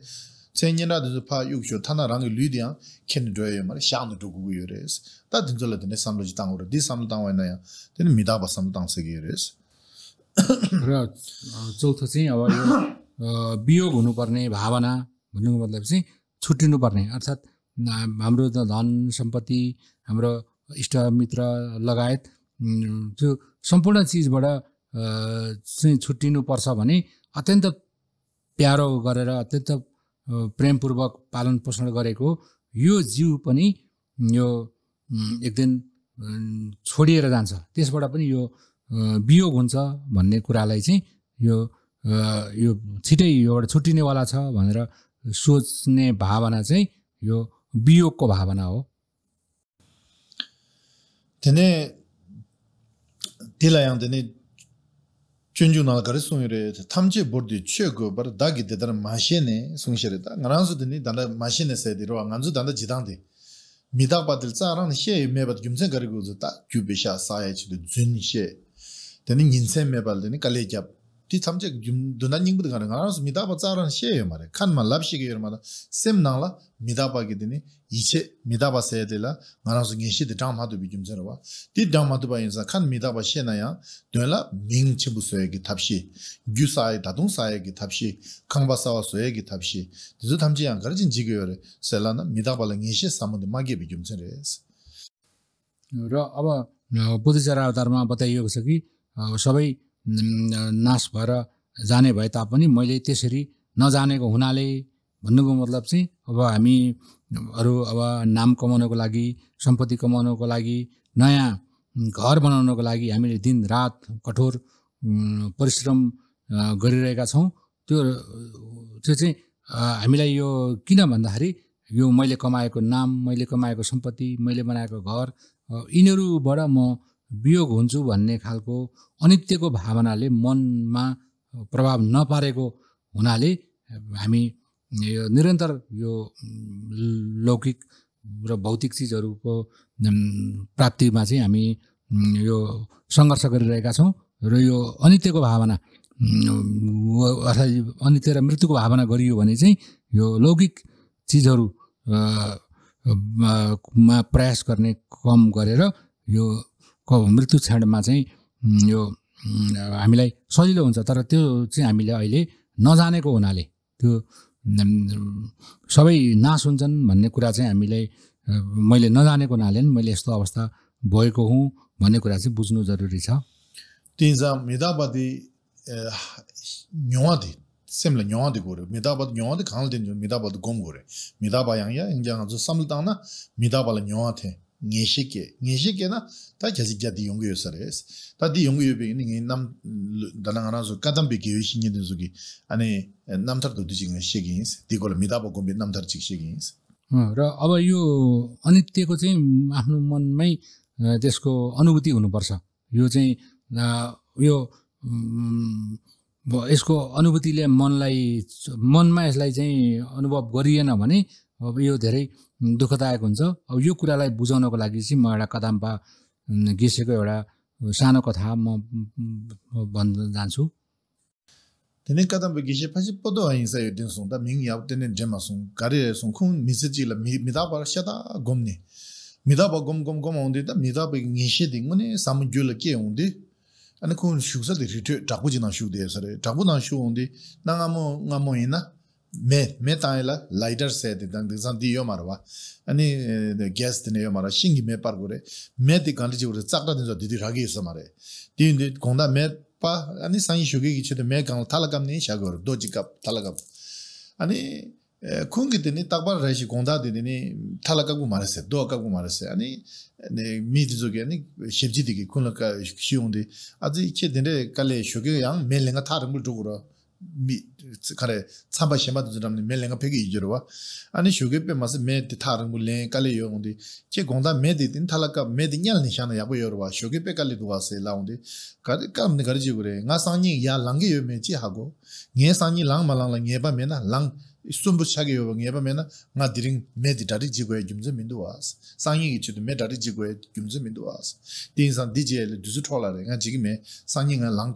10년 other सु파 욕슈 타나랑 리디या केन डोय म शान दोगु गय रेस त दि जुलले दने सम्लोजि तांग र दि सम्ता मतलब चाहिँ छुटिनु पर्ने अर्थात हाम्रो त धन सम्पत्ति हाम्रो इष्ट मित्र लगायत त्यो सम्पूर्ण चीज चाहिँ छुट्टिनुपर्छ भने अत्यन्त प्यारो गरेर अत्यन्त प्रेमपूर्वक पालन पोषण गरेको यो जिउ पनि यो एक दिन छोडिएर जान्छ त्यसबाट पनि यो वियोग हुन्छ भन्ने कुरालाई चाहिँ यो यो छिटै योबाट छुट्टिनेवाला छ भनेर सोच्ने भावना चाहिँ यो वियोगको भावना हो त्यसलाई आउँदैन chunju nal kari sungi re, tamche bordi chue go bar dagi dedar maashe ne sungi shere da, nga ranzu dini danda maashe ne saydi rwa, nga ranzu danda badil gyumtsen kari sha 디 참제 dunan nyingbu dhiga dhiga nga nga su midaba tsaaran xie yo ma re kan ma lab xie ge yo ma da sem na la midaba ge dhini ichi midaba xie de la nga nga su ngenshi di dhang ma dhubi gyum zirwa di dhang ma dhubi yinza kan नाश भएर जाने भए तापनि मैले त्यसरी नजानेको हुनाले भन्नुको मतलब चाहिँ अब हामी अरू अब नाम कमाउनको लागि सम्पत्ति कमाउनको लागि नयाँ घर बनाउनको लागि हामीले दिन रात कठोर परिश्रम गरिरहेका छौँ त्यो त्यो चाहिँ हामीलाई यो किन भन्दाखेरि यो मैले कमाएको नाम मैले कमाएको सम्पत्ति मैले बनाएको घर यिनीहरूबाट म वियोग हुन्छु भन्ने खालको अनित्यको भावनाले मनमा प्रभाव नपारेको हुनाले हामी यो निरन्तर यो लौकिक र भौतिक चिजहरूको प्राप्तिमा चाहिँ हामी यो सङ्घर्ष गरिरहेका छौँ र यो अनित्यको भावना अर्थात् अनित्य र मृत्युको भावना गरियो भने चाहिँ यो लौकिक चिजहरू मा प्रयास गर्ने कम गरेर यो को मृत्यु क्षणमा चाहिँ यो हामीलाई सजिलो हुन्छ तर त्यो चाहिँ हामीले अहिले नजानेको हुनाले त्यो सबै नाश हुन्छन् भन्ने कुरा चाहिँ हामीलाई मैले नजानेको हुनाले नि मैले यस्तो अवस्था भएको हुँ भन्ने कुरा चाहिँ बुझ्नु जरुरी छ ती जहाँ मिधावती न्युवाधी सिमले न्युवाधी घरे मिधावती घुवाधी खानु दिन्छु मिधावती घुम घोरेँ मिधाबा मिधावाला थिएँ ngenshike, ngenshike na ta kyasi kya di yongu yosares. Ta di yongu yobe ngi nam, dana nga ranzo katambi kiyo ishi nye denzo ki, ane namtar do duji nga shegi ins, di kola midaba gombe namtar chik shegi ins. र अब यो अनित्यको चाहिँ आफ्नो मनमै त्यसको अनुभूति हुनुपर्छ यो चाहिँ यो यसको अनुभूतिले मनलाई मनमा यसलाई चाहिँ अनुभव गरिएन भने अब यो धेरै दुखदायक हुन्छ अब यो कुरालाई बुझाउनको लागि चाहिँ म एउटा कदमबा गिसेको एउटा सानो कथा म भन्न जान्छु तने कदम बगिसे पछि पदो आइन्छ यो दिन सुन्दा मिङ याउ तने जेमा सुन गरे सुन खुन मिसे जिल मिदा बरसा दा मिदा ब गम गम गम आउँदै त मिदा ब गिसे दिङ के हुँदै अनि कुन शुसले रिटे टाकु जिना शुदेसरे टाकु न शु हुँदै नङामो नङामो Hina mē, mē tāngi lā, lighter sēdi tāngi tīk sāng tī yō marwa, anī gas tīne yō shīngi mē pār mē tī kāntī chī gu rē, tī sō rāgī yō sā tī yō tī mē pā, anī sāngi shūgī kī chī tī mē kāngi thāla kāp nī shā gu rē, dōchī kāp, thāla kāp, anī kūngi tī nī taqba rā shī tī nī gu gu kare tsamba shenpa tu me lenga peki ijirwa ani shugepe masi me di tarangu len kali yo gondi che gonda me di tin talaka me di nyal nishana yakwa yorwa shugepe kali duwa la gondi kari kamni nga sanyi ya langi yo me chi hago nge lang ma lang la ngeba me lang sumbu chage yo ngeba me na nga diring me di dari jigwe gyumze mindu was sanyi me di di duzu re nga jigime nga lang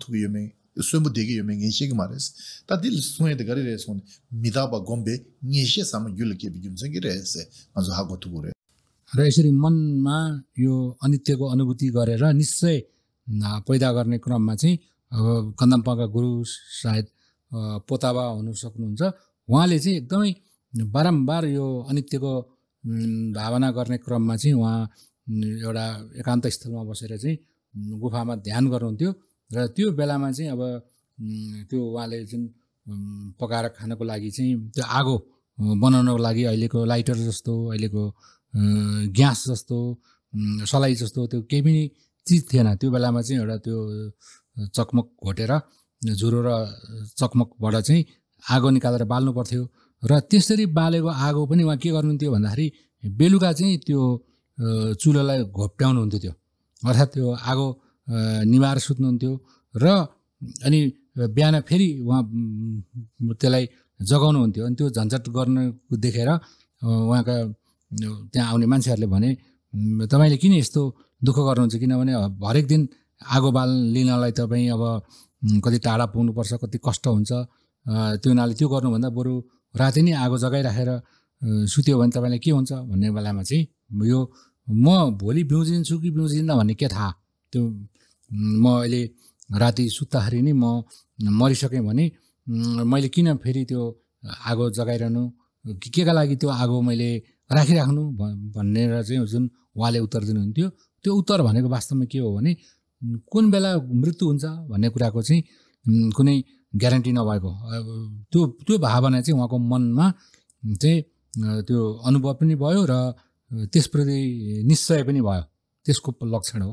suenbu degi yume ngenshe ki mares. Ta गरे suenye de gari res kone, midaba gombe ngenshe sama yul kebi gyumsengi res, manzo hago tugu re. र यसरी मनमा यो अनित्यको अनुभूति गरेर निश्चय पैदा गर्ने क्रममा चाहिँ अब कन्दम्पाका गुरु सायद पोताबा हुन सक्नुहुन्छ उहाँले चाहिँ एकदमै बारम्बार यो अनित्यको भावना गर्ने क्रममा चाहिँ उहाँ एउटा एकान्त स्थलमा बसेर चाहिँ गुफामा ध्यान गर्नुहुन्थ्यो र त्यो बेलामा चाहिँ अब त्यो उहाँले जुन पकाएर खानको लागि चाहिँ त्यो आगो बनाउनको लागि अहिलेको लाइटर जस्तो अहिलेको ग्यास जस्तो सलाई जस्तो त्यो केही पनि चिज थिएन त्यो बेलामा चाहिँ एउटा त्यो चकमक घोटेर झुरो र चकमकबाट चाहिँ आगो निकालेर बाल्नु पर्थ्यो र त्यसरी बालेको आगो पनि उहाँ के गर्नुहुन्थ्यो भन्दाखेरि बेलुका चाहिँ त्यो चुलोलाई घोप्ट्याउनु हुन्थ्यो त्यो अर्थात् त्यो आगो निवार सुत्नुहुन्थ्यो र अनि बिहान फेरि उहाँ त्यसलाई जगाउनुहुन्थ्यो अनि त्यो झन्झट गर्नु देखेर उहाँका त्यहाँ आउने मान्छेहरूले भने तपाईँले किन यस्तो दुःख गर्नुहुन्छ किनभने हरेक दिन आगो बाल लिनलाई तपाईँ अब कति टाढा पुग्नुपर्छ कति कष्ट हुन्छ त्यो हुनाले त्यो गर्नुभन्दा बरु राति नै आगो जगाइराखेर सुत्यो भने तपाईँलाई के हुन्छ भन्ने बेलामा चाहिँ यो म भोलि बिउजिन्छु कि बिउजिन्न भन्ने के थाहा त्यो म अहिले राति सुत्दाखेरि नै म मरिसकेँ भने मैले किन फेरि त्यो आगो जगाइरहनु केका लागि त्यो आगो मैले राखिराख्नु भनेर चाहिँ जुन उहाँले उत्तर दिनुहुन्थ्यो त्यो उत्तर भनेको वास्तवमा के हो भने कुन बेला मृत्यु हुन्छ भन्ने कुराको चाहिँ कुनै ग्यारेन्टी नभएको त्यो त्यो भावना चाहिँ उहाँको मनमा चाहिँ त्यो अनुभव पनि भयो र त्यसप्रति निश्चय पनि भयो त्यसको लक्षण हो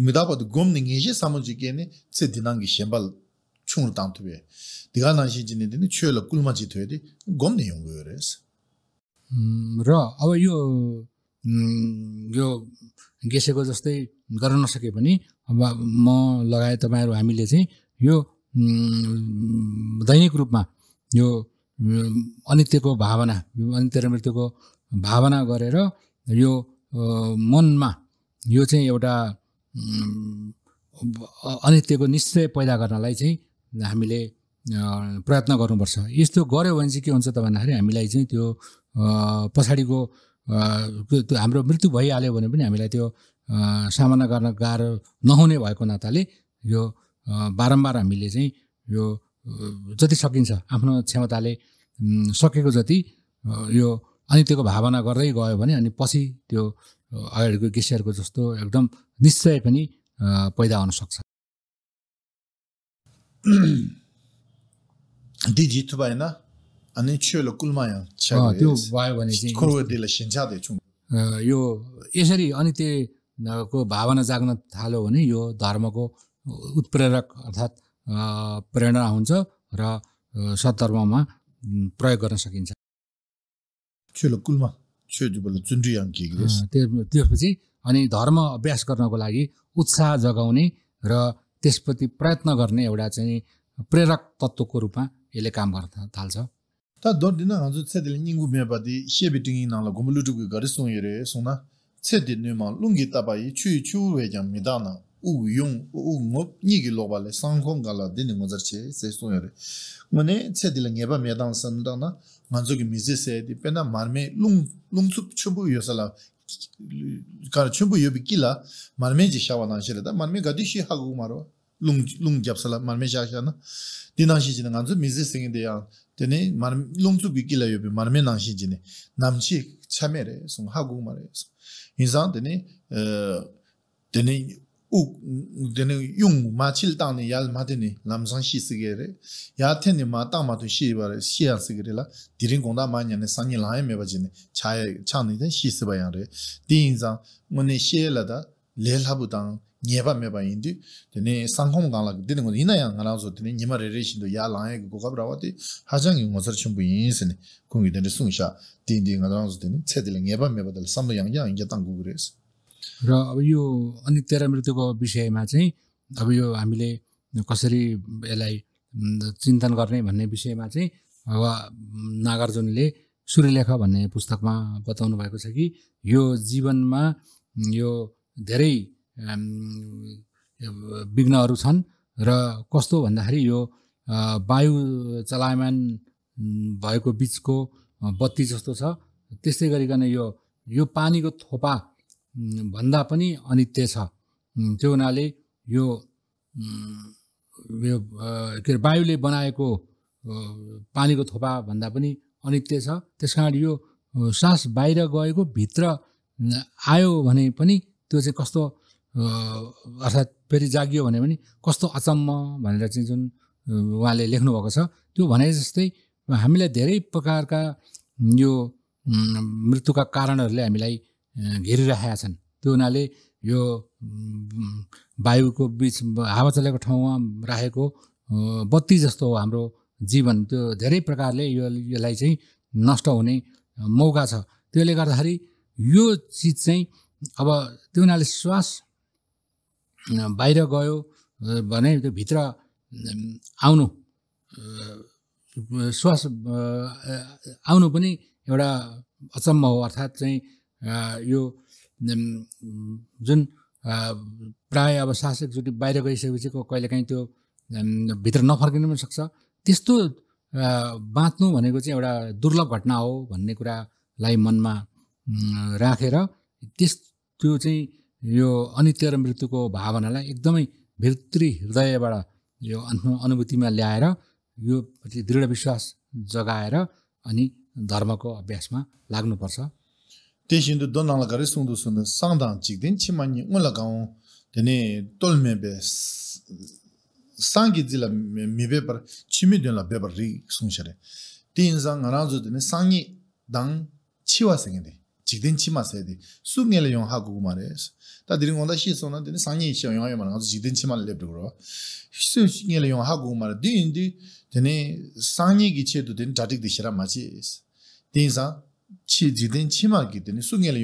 미다바도 곰는 게지 사무지게니 세디난기 셴발 충을 땅투베 네가 난시 कुलमा 추열로 꿀만지 돼야지 곰는 용거래스 음라 यो 요음요 गेसेको जस्तै गर्न नसके पनि अब म लगायत तपाईँहरू हामीले चाहिँ यो दैनिक रूपमा यो अनित्यको भावना यो अनित्य र मृत्युको भावना गरेर यो मनमा यो चाहिँ एउटा अनि त्यो निश्चय पैदा गर्नलाई चाहिँ हामीले प्रयत्न गर्नुपर्छ यस्तो गऱ्यो भने चाहिँ के हुन्छ त भन्दाखेरि हामीलाई चाहिँ त्यो पछाडिको त्यो हाम्रो मृत्यु भइहाल्यो भने पनि हामीलाई त्यो सामना गर्न गाह्रो नहुने भएको नाताले यो बारम्बार हामीले चाहिँ यो जति सकिन्छ आफ्नो क्षमताले सकेको जति यो अनित्यको भावना गर्दै गयो भने अनि पछि त्यो अहिलेको गेसियरको जस्तो एकदम निश्चय पनि पैदा हुन सक्छ 디지트 त्यो भयो भने चाहिँ यो यसरी अनि को भावना जाग्न थाल्यो भने यो धर्मको उत्प्रेरक अर्थात् प्रेरणा हुन्छ र सद्धर्ममा प्रयोग गर्न सकिन्छ चिलो कुलमा सुबल जुन दुई अङ्कि त्यसपछि अनि धर्म अभ्यास गर्नको लागि उत्साह जगाउने र त्यसप्रति प्रयत्न गर्ने एउटा चाहिँ प्रेरक तत्त्वको रूपमा यसले काम गर्न थाल्छ त दिन हजुर छेद लिङ्गु मेपादी से बिटिङ नल घुमलुटुकी गरे सुँ हेरे सुना छेदिन्यु म लुङ्गी तपाईँ छु छु हेज मिदान ugu yung, ugu ngop, nigi loba le, sangkong gala dini ngozar che, se sunyo re. Mune, tse dila ngeba medan san dang na, nganzo ki mizi se, di penda marme lung, lung tsup chumbu yo sala, kar chumbu yo bi ki la, marme je shawa nang shele da, marme gadi shi hagu maro, lung, lung marme sha sha na, jine nganzo mizi de dini marme, lung marme jine, hagu maro, dini, dine yung ma chil tang ni yal ma dine lam zang shi sige re ya ten ni ma tang shi ba sige re la dirin gongda ma nyane san yi lang yi jine chang ni dine shi re zang shi dine dine ina dine nye re yin se ne dine sung dine dine dine र अब यो अनित्य तेह्र मृत्युको विषयमा चाहिँ अब यो हामीले कसरी यसलाई चिन्तन गर्ने भन्ने विषयमा चाहिँ अब नागार्जुनले सूर्यलेख भन्ने पुस्तकमा बताउनु भएको छ कि यो जीवनमा यो धेरै विघ्नहरू छन् र कस्तो भन्दाखेरि यो वायु चलायमान भएको बिचको बत्ती जस्तो छ त्यस्तै गरिकन यो यो पानीको थोपा भन्दा पनि अनित्य छ त्यो हुनाले यो के अरे वायुले बनाएको पानीको थोपा भन्दा पनि अनित्य छ त्यस कारण यो सास बाहिर गएको भित्र आयो भने पनि त्यो चाहिँ कस्तो अर्थात् फेरि जागियो भने पनि कस्तो अचम्म भनेर चाहिँ जुन उहाँले लेख्नुभएको छ त्यो भने जस्तै हामीलाई धेरै प्रकारका यो मृत्युका कारणहरूले हामीलाई घेरिराखेका छन् त्यो हुनाले यो वायुको बिच हावा चलेको ठाउँमा राखेको बत्ती जस्तो हो हाम्रो जीवन त्यो धेरै प्रकारले यो यसलाई चाहिँ नष्ट हुने मौका छ त्यसले गर्दाखेरि यो चिज चाहिँ अब त्यो हुनाले श्वास बाहिर गयो भने त्यो भित्र आउनु श्वास आउनु पनि एउटा अचम्म हो अर्थात् चाहिँ यो जुन प्राय अब शासकचोटि बाहिर गइसकेपछि कहिलेकाहीँ त्यो भित्र नफर्किनु पनि सक्छ त्यस्तो बाँच्नु भनेको चाहिँ एउटा दुर्लभ घटना हो भन्ने कुरालाई मनमा राखेर त्यस त्यो चाहिँ यो अनित्य र मृत्युको भावनालाई एकदमै भित्री हृदयबाट यो अनुभूतिमा ल्याएर यो दृढ विश्वास जगाएर अनि धर्मको अभ्यासमा लाग्नुपर्छ Te shin tu don nang lakari sung tu sung tu sang dang chik deng chi ma nyi un lakaa un dine tol mebe sangi zi la mebe par chi me dion la be par ri sung shari. yin san nga ranzo dine sangi dang chiwa sa ngayde, chik chi ma sa diri ngonda shi dine sangi nga chi ma di yin di dine sangi che dine di ma chi yin chi jiden chi ma gi deni su ngel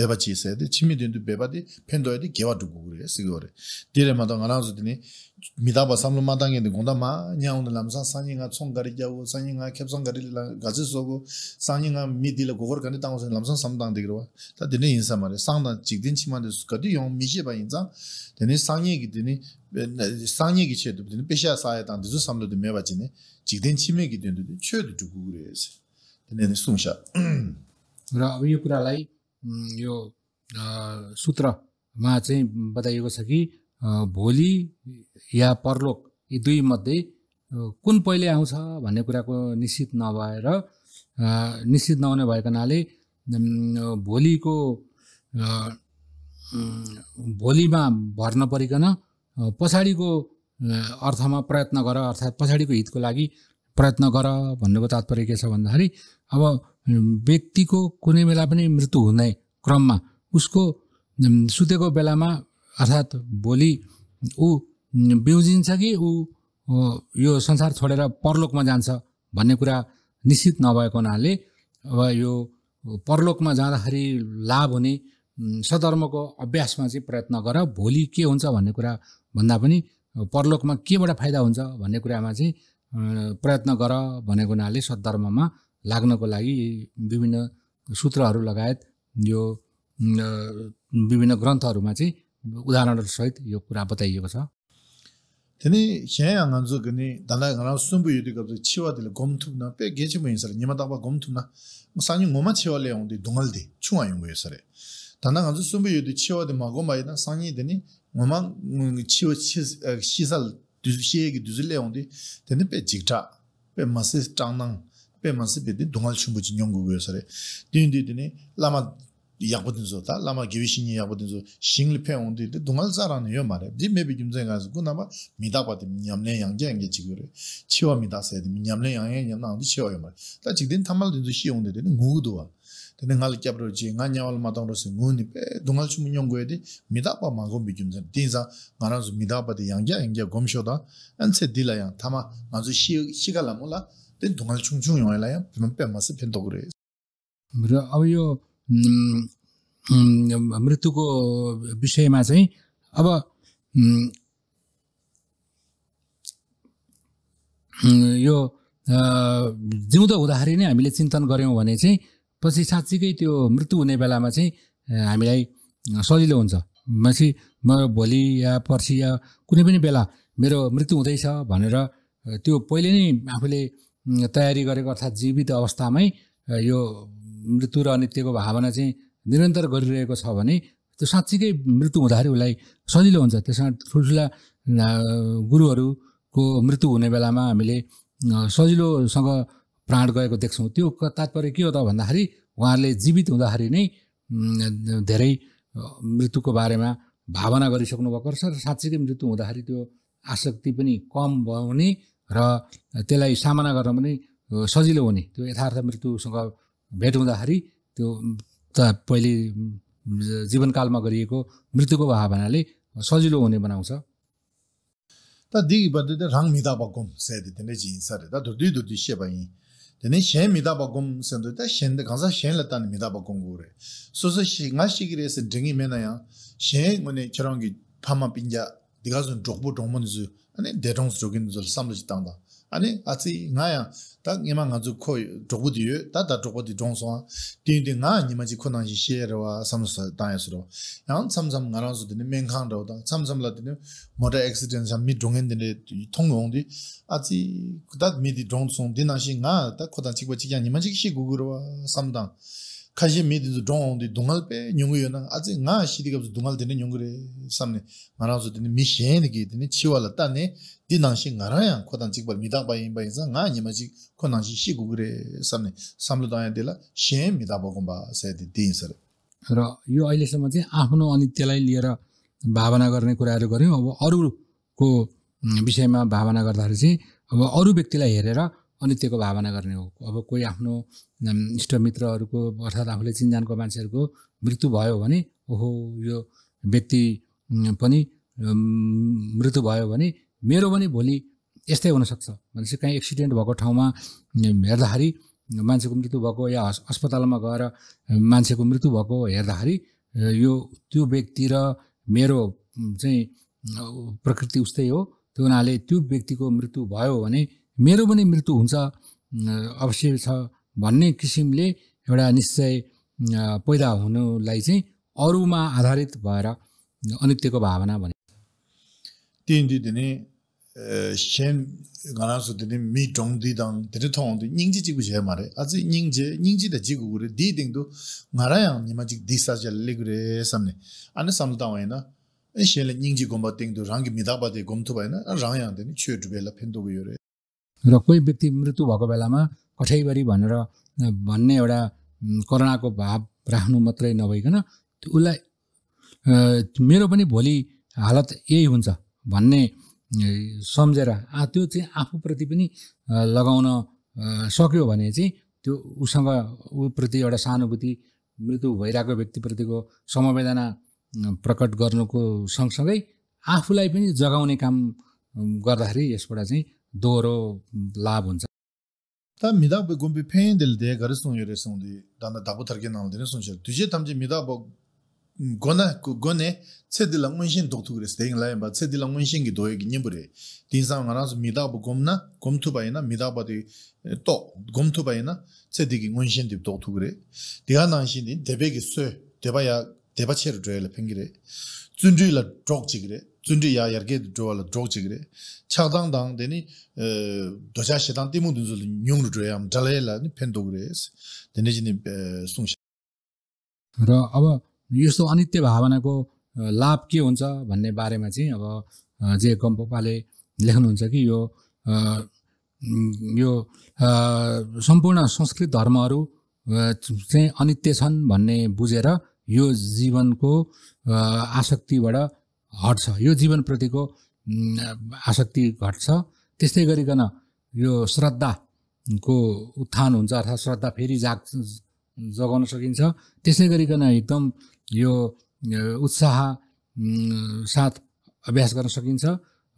베바치세데 chi 베바디 yade, chimi dindu beba di pendo yade gewa dhugu gure, sigo gure. Dire mato nga nangzu dini, midaba samlu matang yade gonda maa, nyaa unda lamsa, sanyi nga tsong gari gyawo, sanyi nga kepsong gari la gazi sogo, sanyi nga mi dila gogor gani tango sanyi lamsa samdang Ta sangda suka di sanyi ki sanyi ki che di ki di, che यो सूत्रमा चाहिँ बताइएको छ कि भोलि या परलोक यी दुई मध्ये कुन पहिले आउँछ भन्ने कुराको निश्चित नभएर निश्चित नहुने भएको हुनाले भोलिको भोलिमा भर नपरिकन पछाडिको अर्थमा प्रयत्न गर अर्थात् पछाडिको हितको लागि प्रयत्न गर भन्नुको तात्पर्य के छ भन्दाखेरि अब व्यक्तिको कुनै बेला पनि मृत्यु हुने क्रममा उसको सुतेको बेलामा अर्थात् भोलि ऊ बिउजिन्छ कि ऊ यो संसार छोडेर परलोकमा जान्छ भन्ने कुरा निश्चित नभएको हुनाले अब यो परलोकमा जाँदाखेरि लाभ हुने सधर्मको अभ्यासमा चाहिँ प्रयत्न गर भोलि के हुन्छ भन्ने कुरा भन्दा पनि परलोकमा केबाट फाइदा हुन्छ भन्ने कुरामा चाहिँ प्रयत्न गर भनेको हुनाले सद्धर्ममा लाग्नको लागि विभिन्न सूत्रहरू लगायत यो विभिन्न ग्रन्थहरूमा चाहिँ उदाहरणहरू यो कुरा बताइएको छ त्यनी छै अंगनजु गनि दला गरा सुम्बु युदि गब्जु पे गेजु मयिन सर मसानि मोमा छिवा लेउ दि दि छुवा युङ वे सरे तना दि मागो माय न सानि दिने मोमा छिओ छिसल दुसुशे गि दुजुले उदि तने पे जिगटा पे मसिस pēmānsi pēdi dōngāl chūmbuchi nyōnggū guyo sarē. Dīndi dīni lāma yāqbu dīnzo tā, lāma gīwī shīngi yāqbu dīnzo, shīngli pēng ondi dī dōngāl zārāni yō mārē. Dī mē bī gīmzēng gāzi gu nāma mīdā pa dī miñamlē yāngi yāngi chīgu rē. Chīwa mīdā sēdi, miñamlē yāngi yāngi yāngi yāngi chīwa yō mārē. Tā chīk dīni tamal dīnzo shī yōngdi dīni ngū gu duwa. Dīni ngāli kiabro chī, ngā त्यही ढुङ्गा छुङछुङ हिउँलाई पेमस फेन्तो कुरो र अब यो मृत्युको विषयमा चाहिँ अब यो जिउँदो हुँदाखेरि नै हामीले चिन्तन गऱ्यौँ भने चाहिँ पछि साँच्चीकै त्यो मृत्यु हुने बेलामा चाहिँ हामीलाई सजिलो हुन्छ माथि म भोलि या पर्सि या कुनै पनि बेला मेरो मृत्यु हुँदैछ भनेर त्यो पहिले नै आफूले तयारी गरेको अर्थात् जीवित अवस्थामै यो मृत्यु र अनित्यको भावना चाहिँ निरन्तर गरिरहेको छ भने त्यो साँच्चीकै मृत्यु हुँदाखेरि उसलाई सजिलो हुन्छ त्यस कारण ठुल्ठुला गुरुहरूको मृत्यु हुने बेलामा हामीले सजिलोसँग प्राण गएको देख्छौँ त्यो तात्पर्य के हो त भन्दाखेरि उहाँहरूले जीवित हुँदाखेरि नै धेरै मृत्युको बारेमा भावना गरिसक्नु भएको रहेछ र साँच्चीकै मृत्यु हुँदाखेरि त्यो आसक्ति पनि कम भयो भने र त्यसलाई सामना गर्न पनि सजिलो हुने त्यो यथार्थ मृत्युसँग भेट हुँदाखेरि त्यो त पहिले जीवनकालमा गरिएको मृत्युको भावनाले सजिलो हुने बनाउँछ त दिग बद्ध त रङ मिदा बगुम सेद तिने जि सरे त दुदु दुदु छे भई तिने छे मिदा बगुम सेद त छेन दे गंसा छेन ल तने मिदा बगुम गुरे सोस छि गा छि गिरे से डिंगी मेना या छे मने चरोंगी फामा पिंजा दिगा जों डोखबो डोमन जु 아니 대동스 조긴 줄 삼르지 땅다 아니 아치 나야 딱 이만 가지고 코 조부디요 다다 조부디 종소아 띵띵 나 니마지 코난지 시에르와 삼스 땅에서로 양 삼삼 나라서 되는 맹강도다 삼삼라 되는 모터 액시던스 미 동행 되는 통용디 아치 그다 미디 종송 되나시 나다 코단 지고 지냐 시 구글로 삼당 kashi mi dindu dhōng di dhōngal pe nyōngu yō nāng āzi ngā shi di kāpsu dhōngal dhīne nyōngu rē samni ngā rā su dhīne mi shēng di ki dhīne chi wā la tā nē di nāng shi ngā rā yāng kua tāng chik bāl mi dāng bā yīng bā yīng sā ngā nye mā chik kua nāng shi shi अनित्यको भावना गर्ने हो अब कोही आफ्नो इष्टमित्रहरूको अर्थात् आफूले चिन्जानको मान्छेहरूको मृत्यु भयो भने ओहो यो व्यक्ति पनि मृत्यु भयो भने मेरो पनि भोलि यस्तै हुनसक्छ भनेपछि कहीँ एक्सिडेन्ट भएको ठाउँमा हेर्दाखेरि मान्छेको मृत्यु भएको या अस्पतालमा गएर मान्छेको मृत्यु भएको हेर्दाखेरि यो त्यो व्यक्ति र मेरो चाहिँ प्रकृति उस्तै हो त्यो हुनाले त्यो व्यक्तिको मृत्यु भयो भने मेरो पनि मृत्यु हुन्छ अवश्य छ भन्ने किसिमले एउटा निश्चय पैदा हुनुलाई चाहिँ अरूमा आधारित भएर अनित्यको भावना भने तिन दिन दिने सेन गनासु दिने मि डोङ दि दङ दिने जिगु जे मारे आज निङजे निङजि जिगु गुरे दि दु नारा या जि दिसा जे लिगुरे सम्ने अनि समझदा वैन ए सेन निङजि गोम्बा तिङ दु रङ मिदाबा दे गोम थु वैन रङ या दिने छुय दुबेला फेन दु र कोही व्यक्ति मृत्यु भएको बेलामा कठैबरी भनेर भन्ने एउटा करुणाको भाव राख्नु मात्रै नभइकन उसलाई मेरो पनि भोलि हालत यही हुन्छ भन्ने सम्झेर त्यो चाहिँ आफूप्रति पनि लगाउन सक्यो भने चाहिँ त्यो उसँग ऊप्रति एउटा सहानुभूति मृत्यु भइरहेको व्यक्तिप्रतिको समवेदना प्रकट गर्नुको सँगसँगै आफूलाई पनि जगाउने काम गर्दाखेरि यसबाट चाहिँ 도로 라본자 타 미다 고비 페인들 데 가르송 요레송데 단다 다부터게 나온데 손셔 두제 담제 미다 보 고나 고네 체딜랑 문신 도투 그레스데 인라이 바 체딜랑 문신 기 도에기 님브레 딘상 가나스 미다 보 곰나 곰투바이나 미다 바데 또 곰투바이나 체디기 문신 디 도투 그레 디가 난신 데베기 스 데바야 데바체르 펭기레 र अब यस्तो अनित्य भावनाको लाभ के हुन्छ भन्ने बारेमा चाहिँ अब जे कम्पोपाले लेख्नुहुन्छ कि यो यो सम्पूर्ण संस्कृत धर्महरू चाहिँ अनित्य छन् भन्ने बुझेर यो जीवनको आसक्तिबाट हट्छ यो जीवनप्रतिको आसक्ति घट्छ त्यस्तै गरिकन यो श्रद्धाको उत्थान हुन्छ अर्थात् श्रद्धा फेरि जाग जगाउन सकिन्छ त्यसै गरिकन एकदम यो उत्साह साथ अभ्यास गर्न सकिन्छ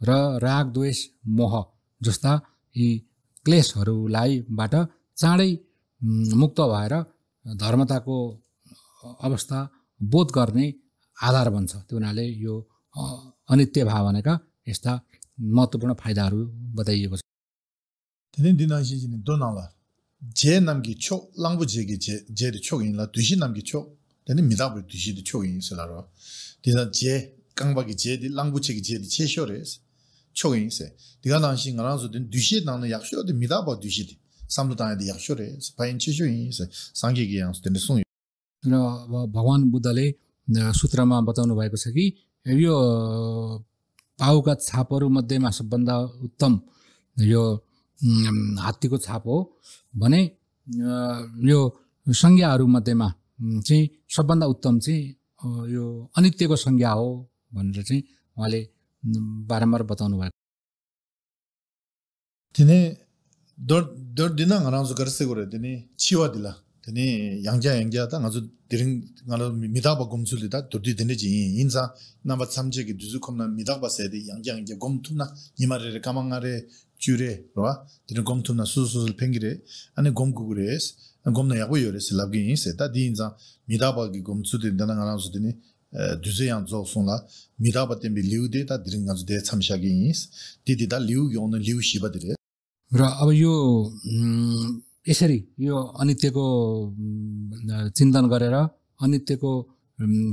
र राग द्वेष मोह जस्ता यी बाट चाँडै मुक्त भएर धर्मताको अवस्था बोध गर्ने आधार बन्छ त्यो हुनाले यो अनित्य भावनाका एस्ता महत्त्वपूर्ण फाइदाहरु बताइएको छ तिनि दिनाशी जिने दोनाला जे नामकि छौ लंगबु जेकि जे जेले छौ इनला दुसी नामकि छौ तनि मिदाबु दुसी दु इन सला र दिना जे कांगबाकि जे दि लंगबु छकि जे दि छेशोरेस छौ इनसे दिगा नासि गरासु दिन दुसी नाम न याक्षो दि मिदाबु दुसी दि सामदु ताने दि याक्षोरेस पाइन छिजु इन से सांगे गियांस तनि सुन र भगवान बुद्धले सूत्रमा बताउनु भएको छ कि यो पाहुका छापहरूमध्येमा सबभन्दा उत्तम यो हात्तीको छाप हो भने यो संज्ञाहरूमध्येमा चाहिँ सबभन्दा उत्तम चाहिँ यो अनित्यको संज्ञा हो भनेर चाहिँ उहाँले बारम्बार बताउनु भएको तिनी दौड दौड दिन हराउँछ गर्छ कुरो तिनी छिवा दिला teni 양자 yangja ta 드린 zu dirin nga la midakba gomtsuli ta turdi teni ji yin yin za namba tsamche ki duzu komna midakba sayade yangja yangja gomtumna nima re re kama nga re kyu re rwa teni gomtumna susu susu pengi re ane gomku gu re es gomna yakbo यसरी यो अनित्यको चिन्तन गरेर अनित्यको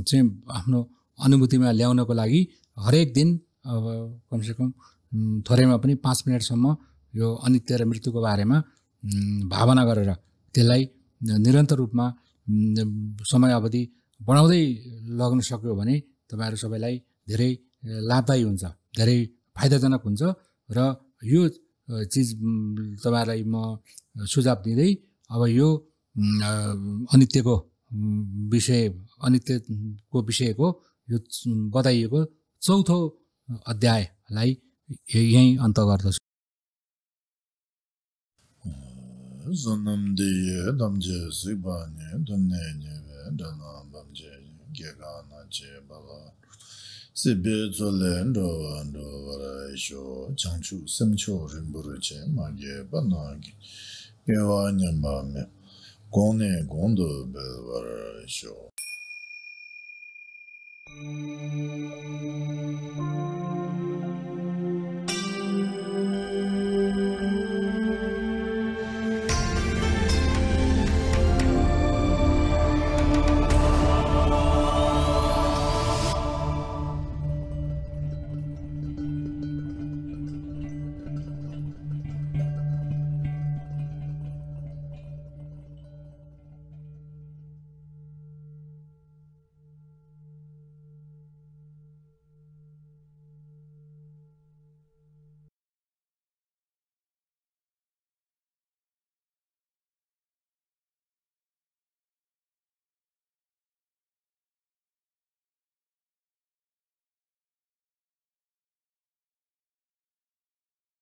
चाहिँ आफ्नो अनुभूतिमा ल्याउनको लागि हरेक दिन अब कमसेकम थोरैमा पनि पाँच मिनटसम्म यो अनित्य र मृत्युको बारेमा भावना गरेर त्यसलाई निरन्तर रूपमा समय अवधि बढाउँदै लग्न सक्यो भने तपाईँहरू सबैलाई धेरै लाभदायी हुन्छ धेरै फाइदाजनक हुन्छ र यो चिज तपाईँहरूलाई म सुझाव दिँदै अब यो अनित्यको विषय अनित्यको विषयको यो बताइएको चौथो अध्यायलाई यहीँ अन्त गर्दछु zonamdiye बाबा zibbe zolen do ando waray sho rinpuru che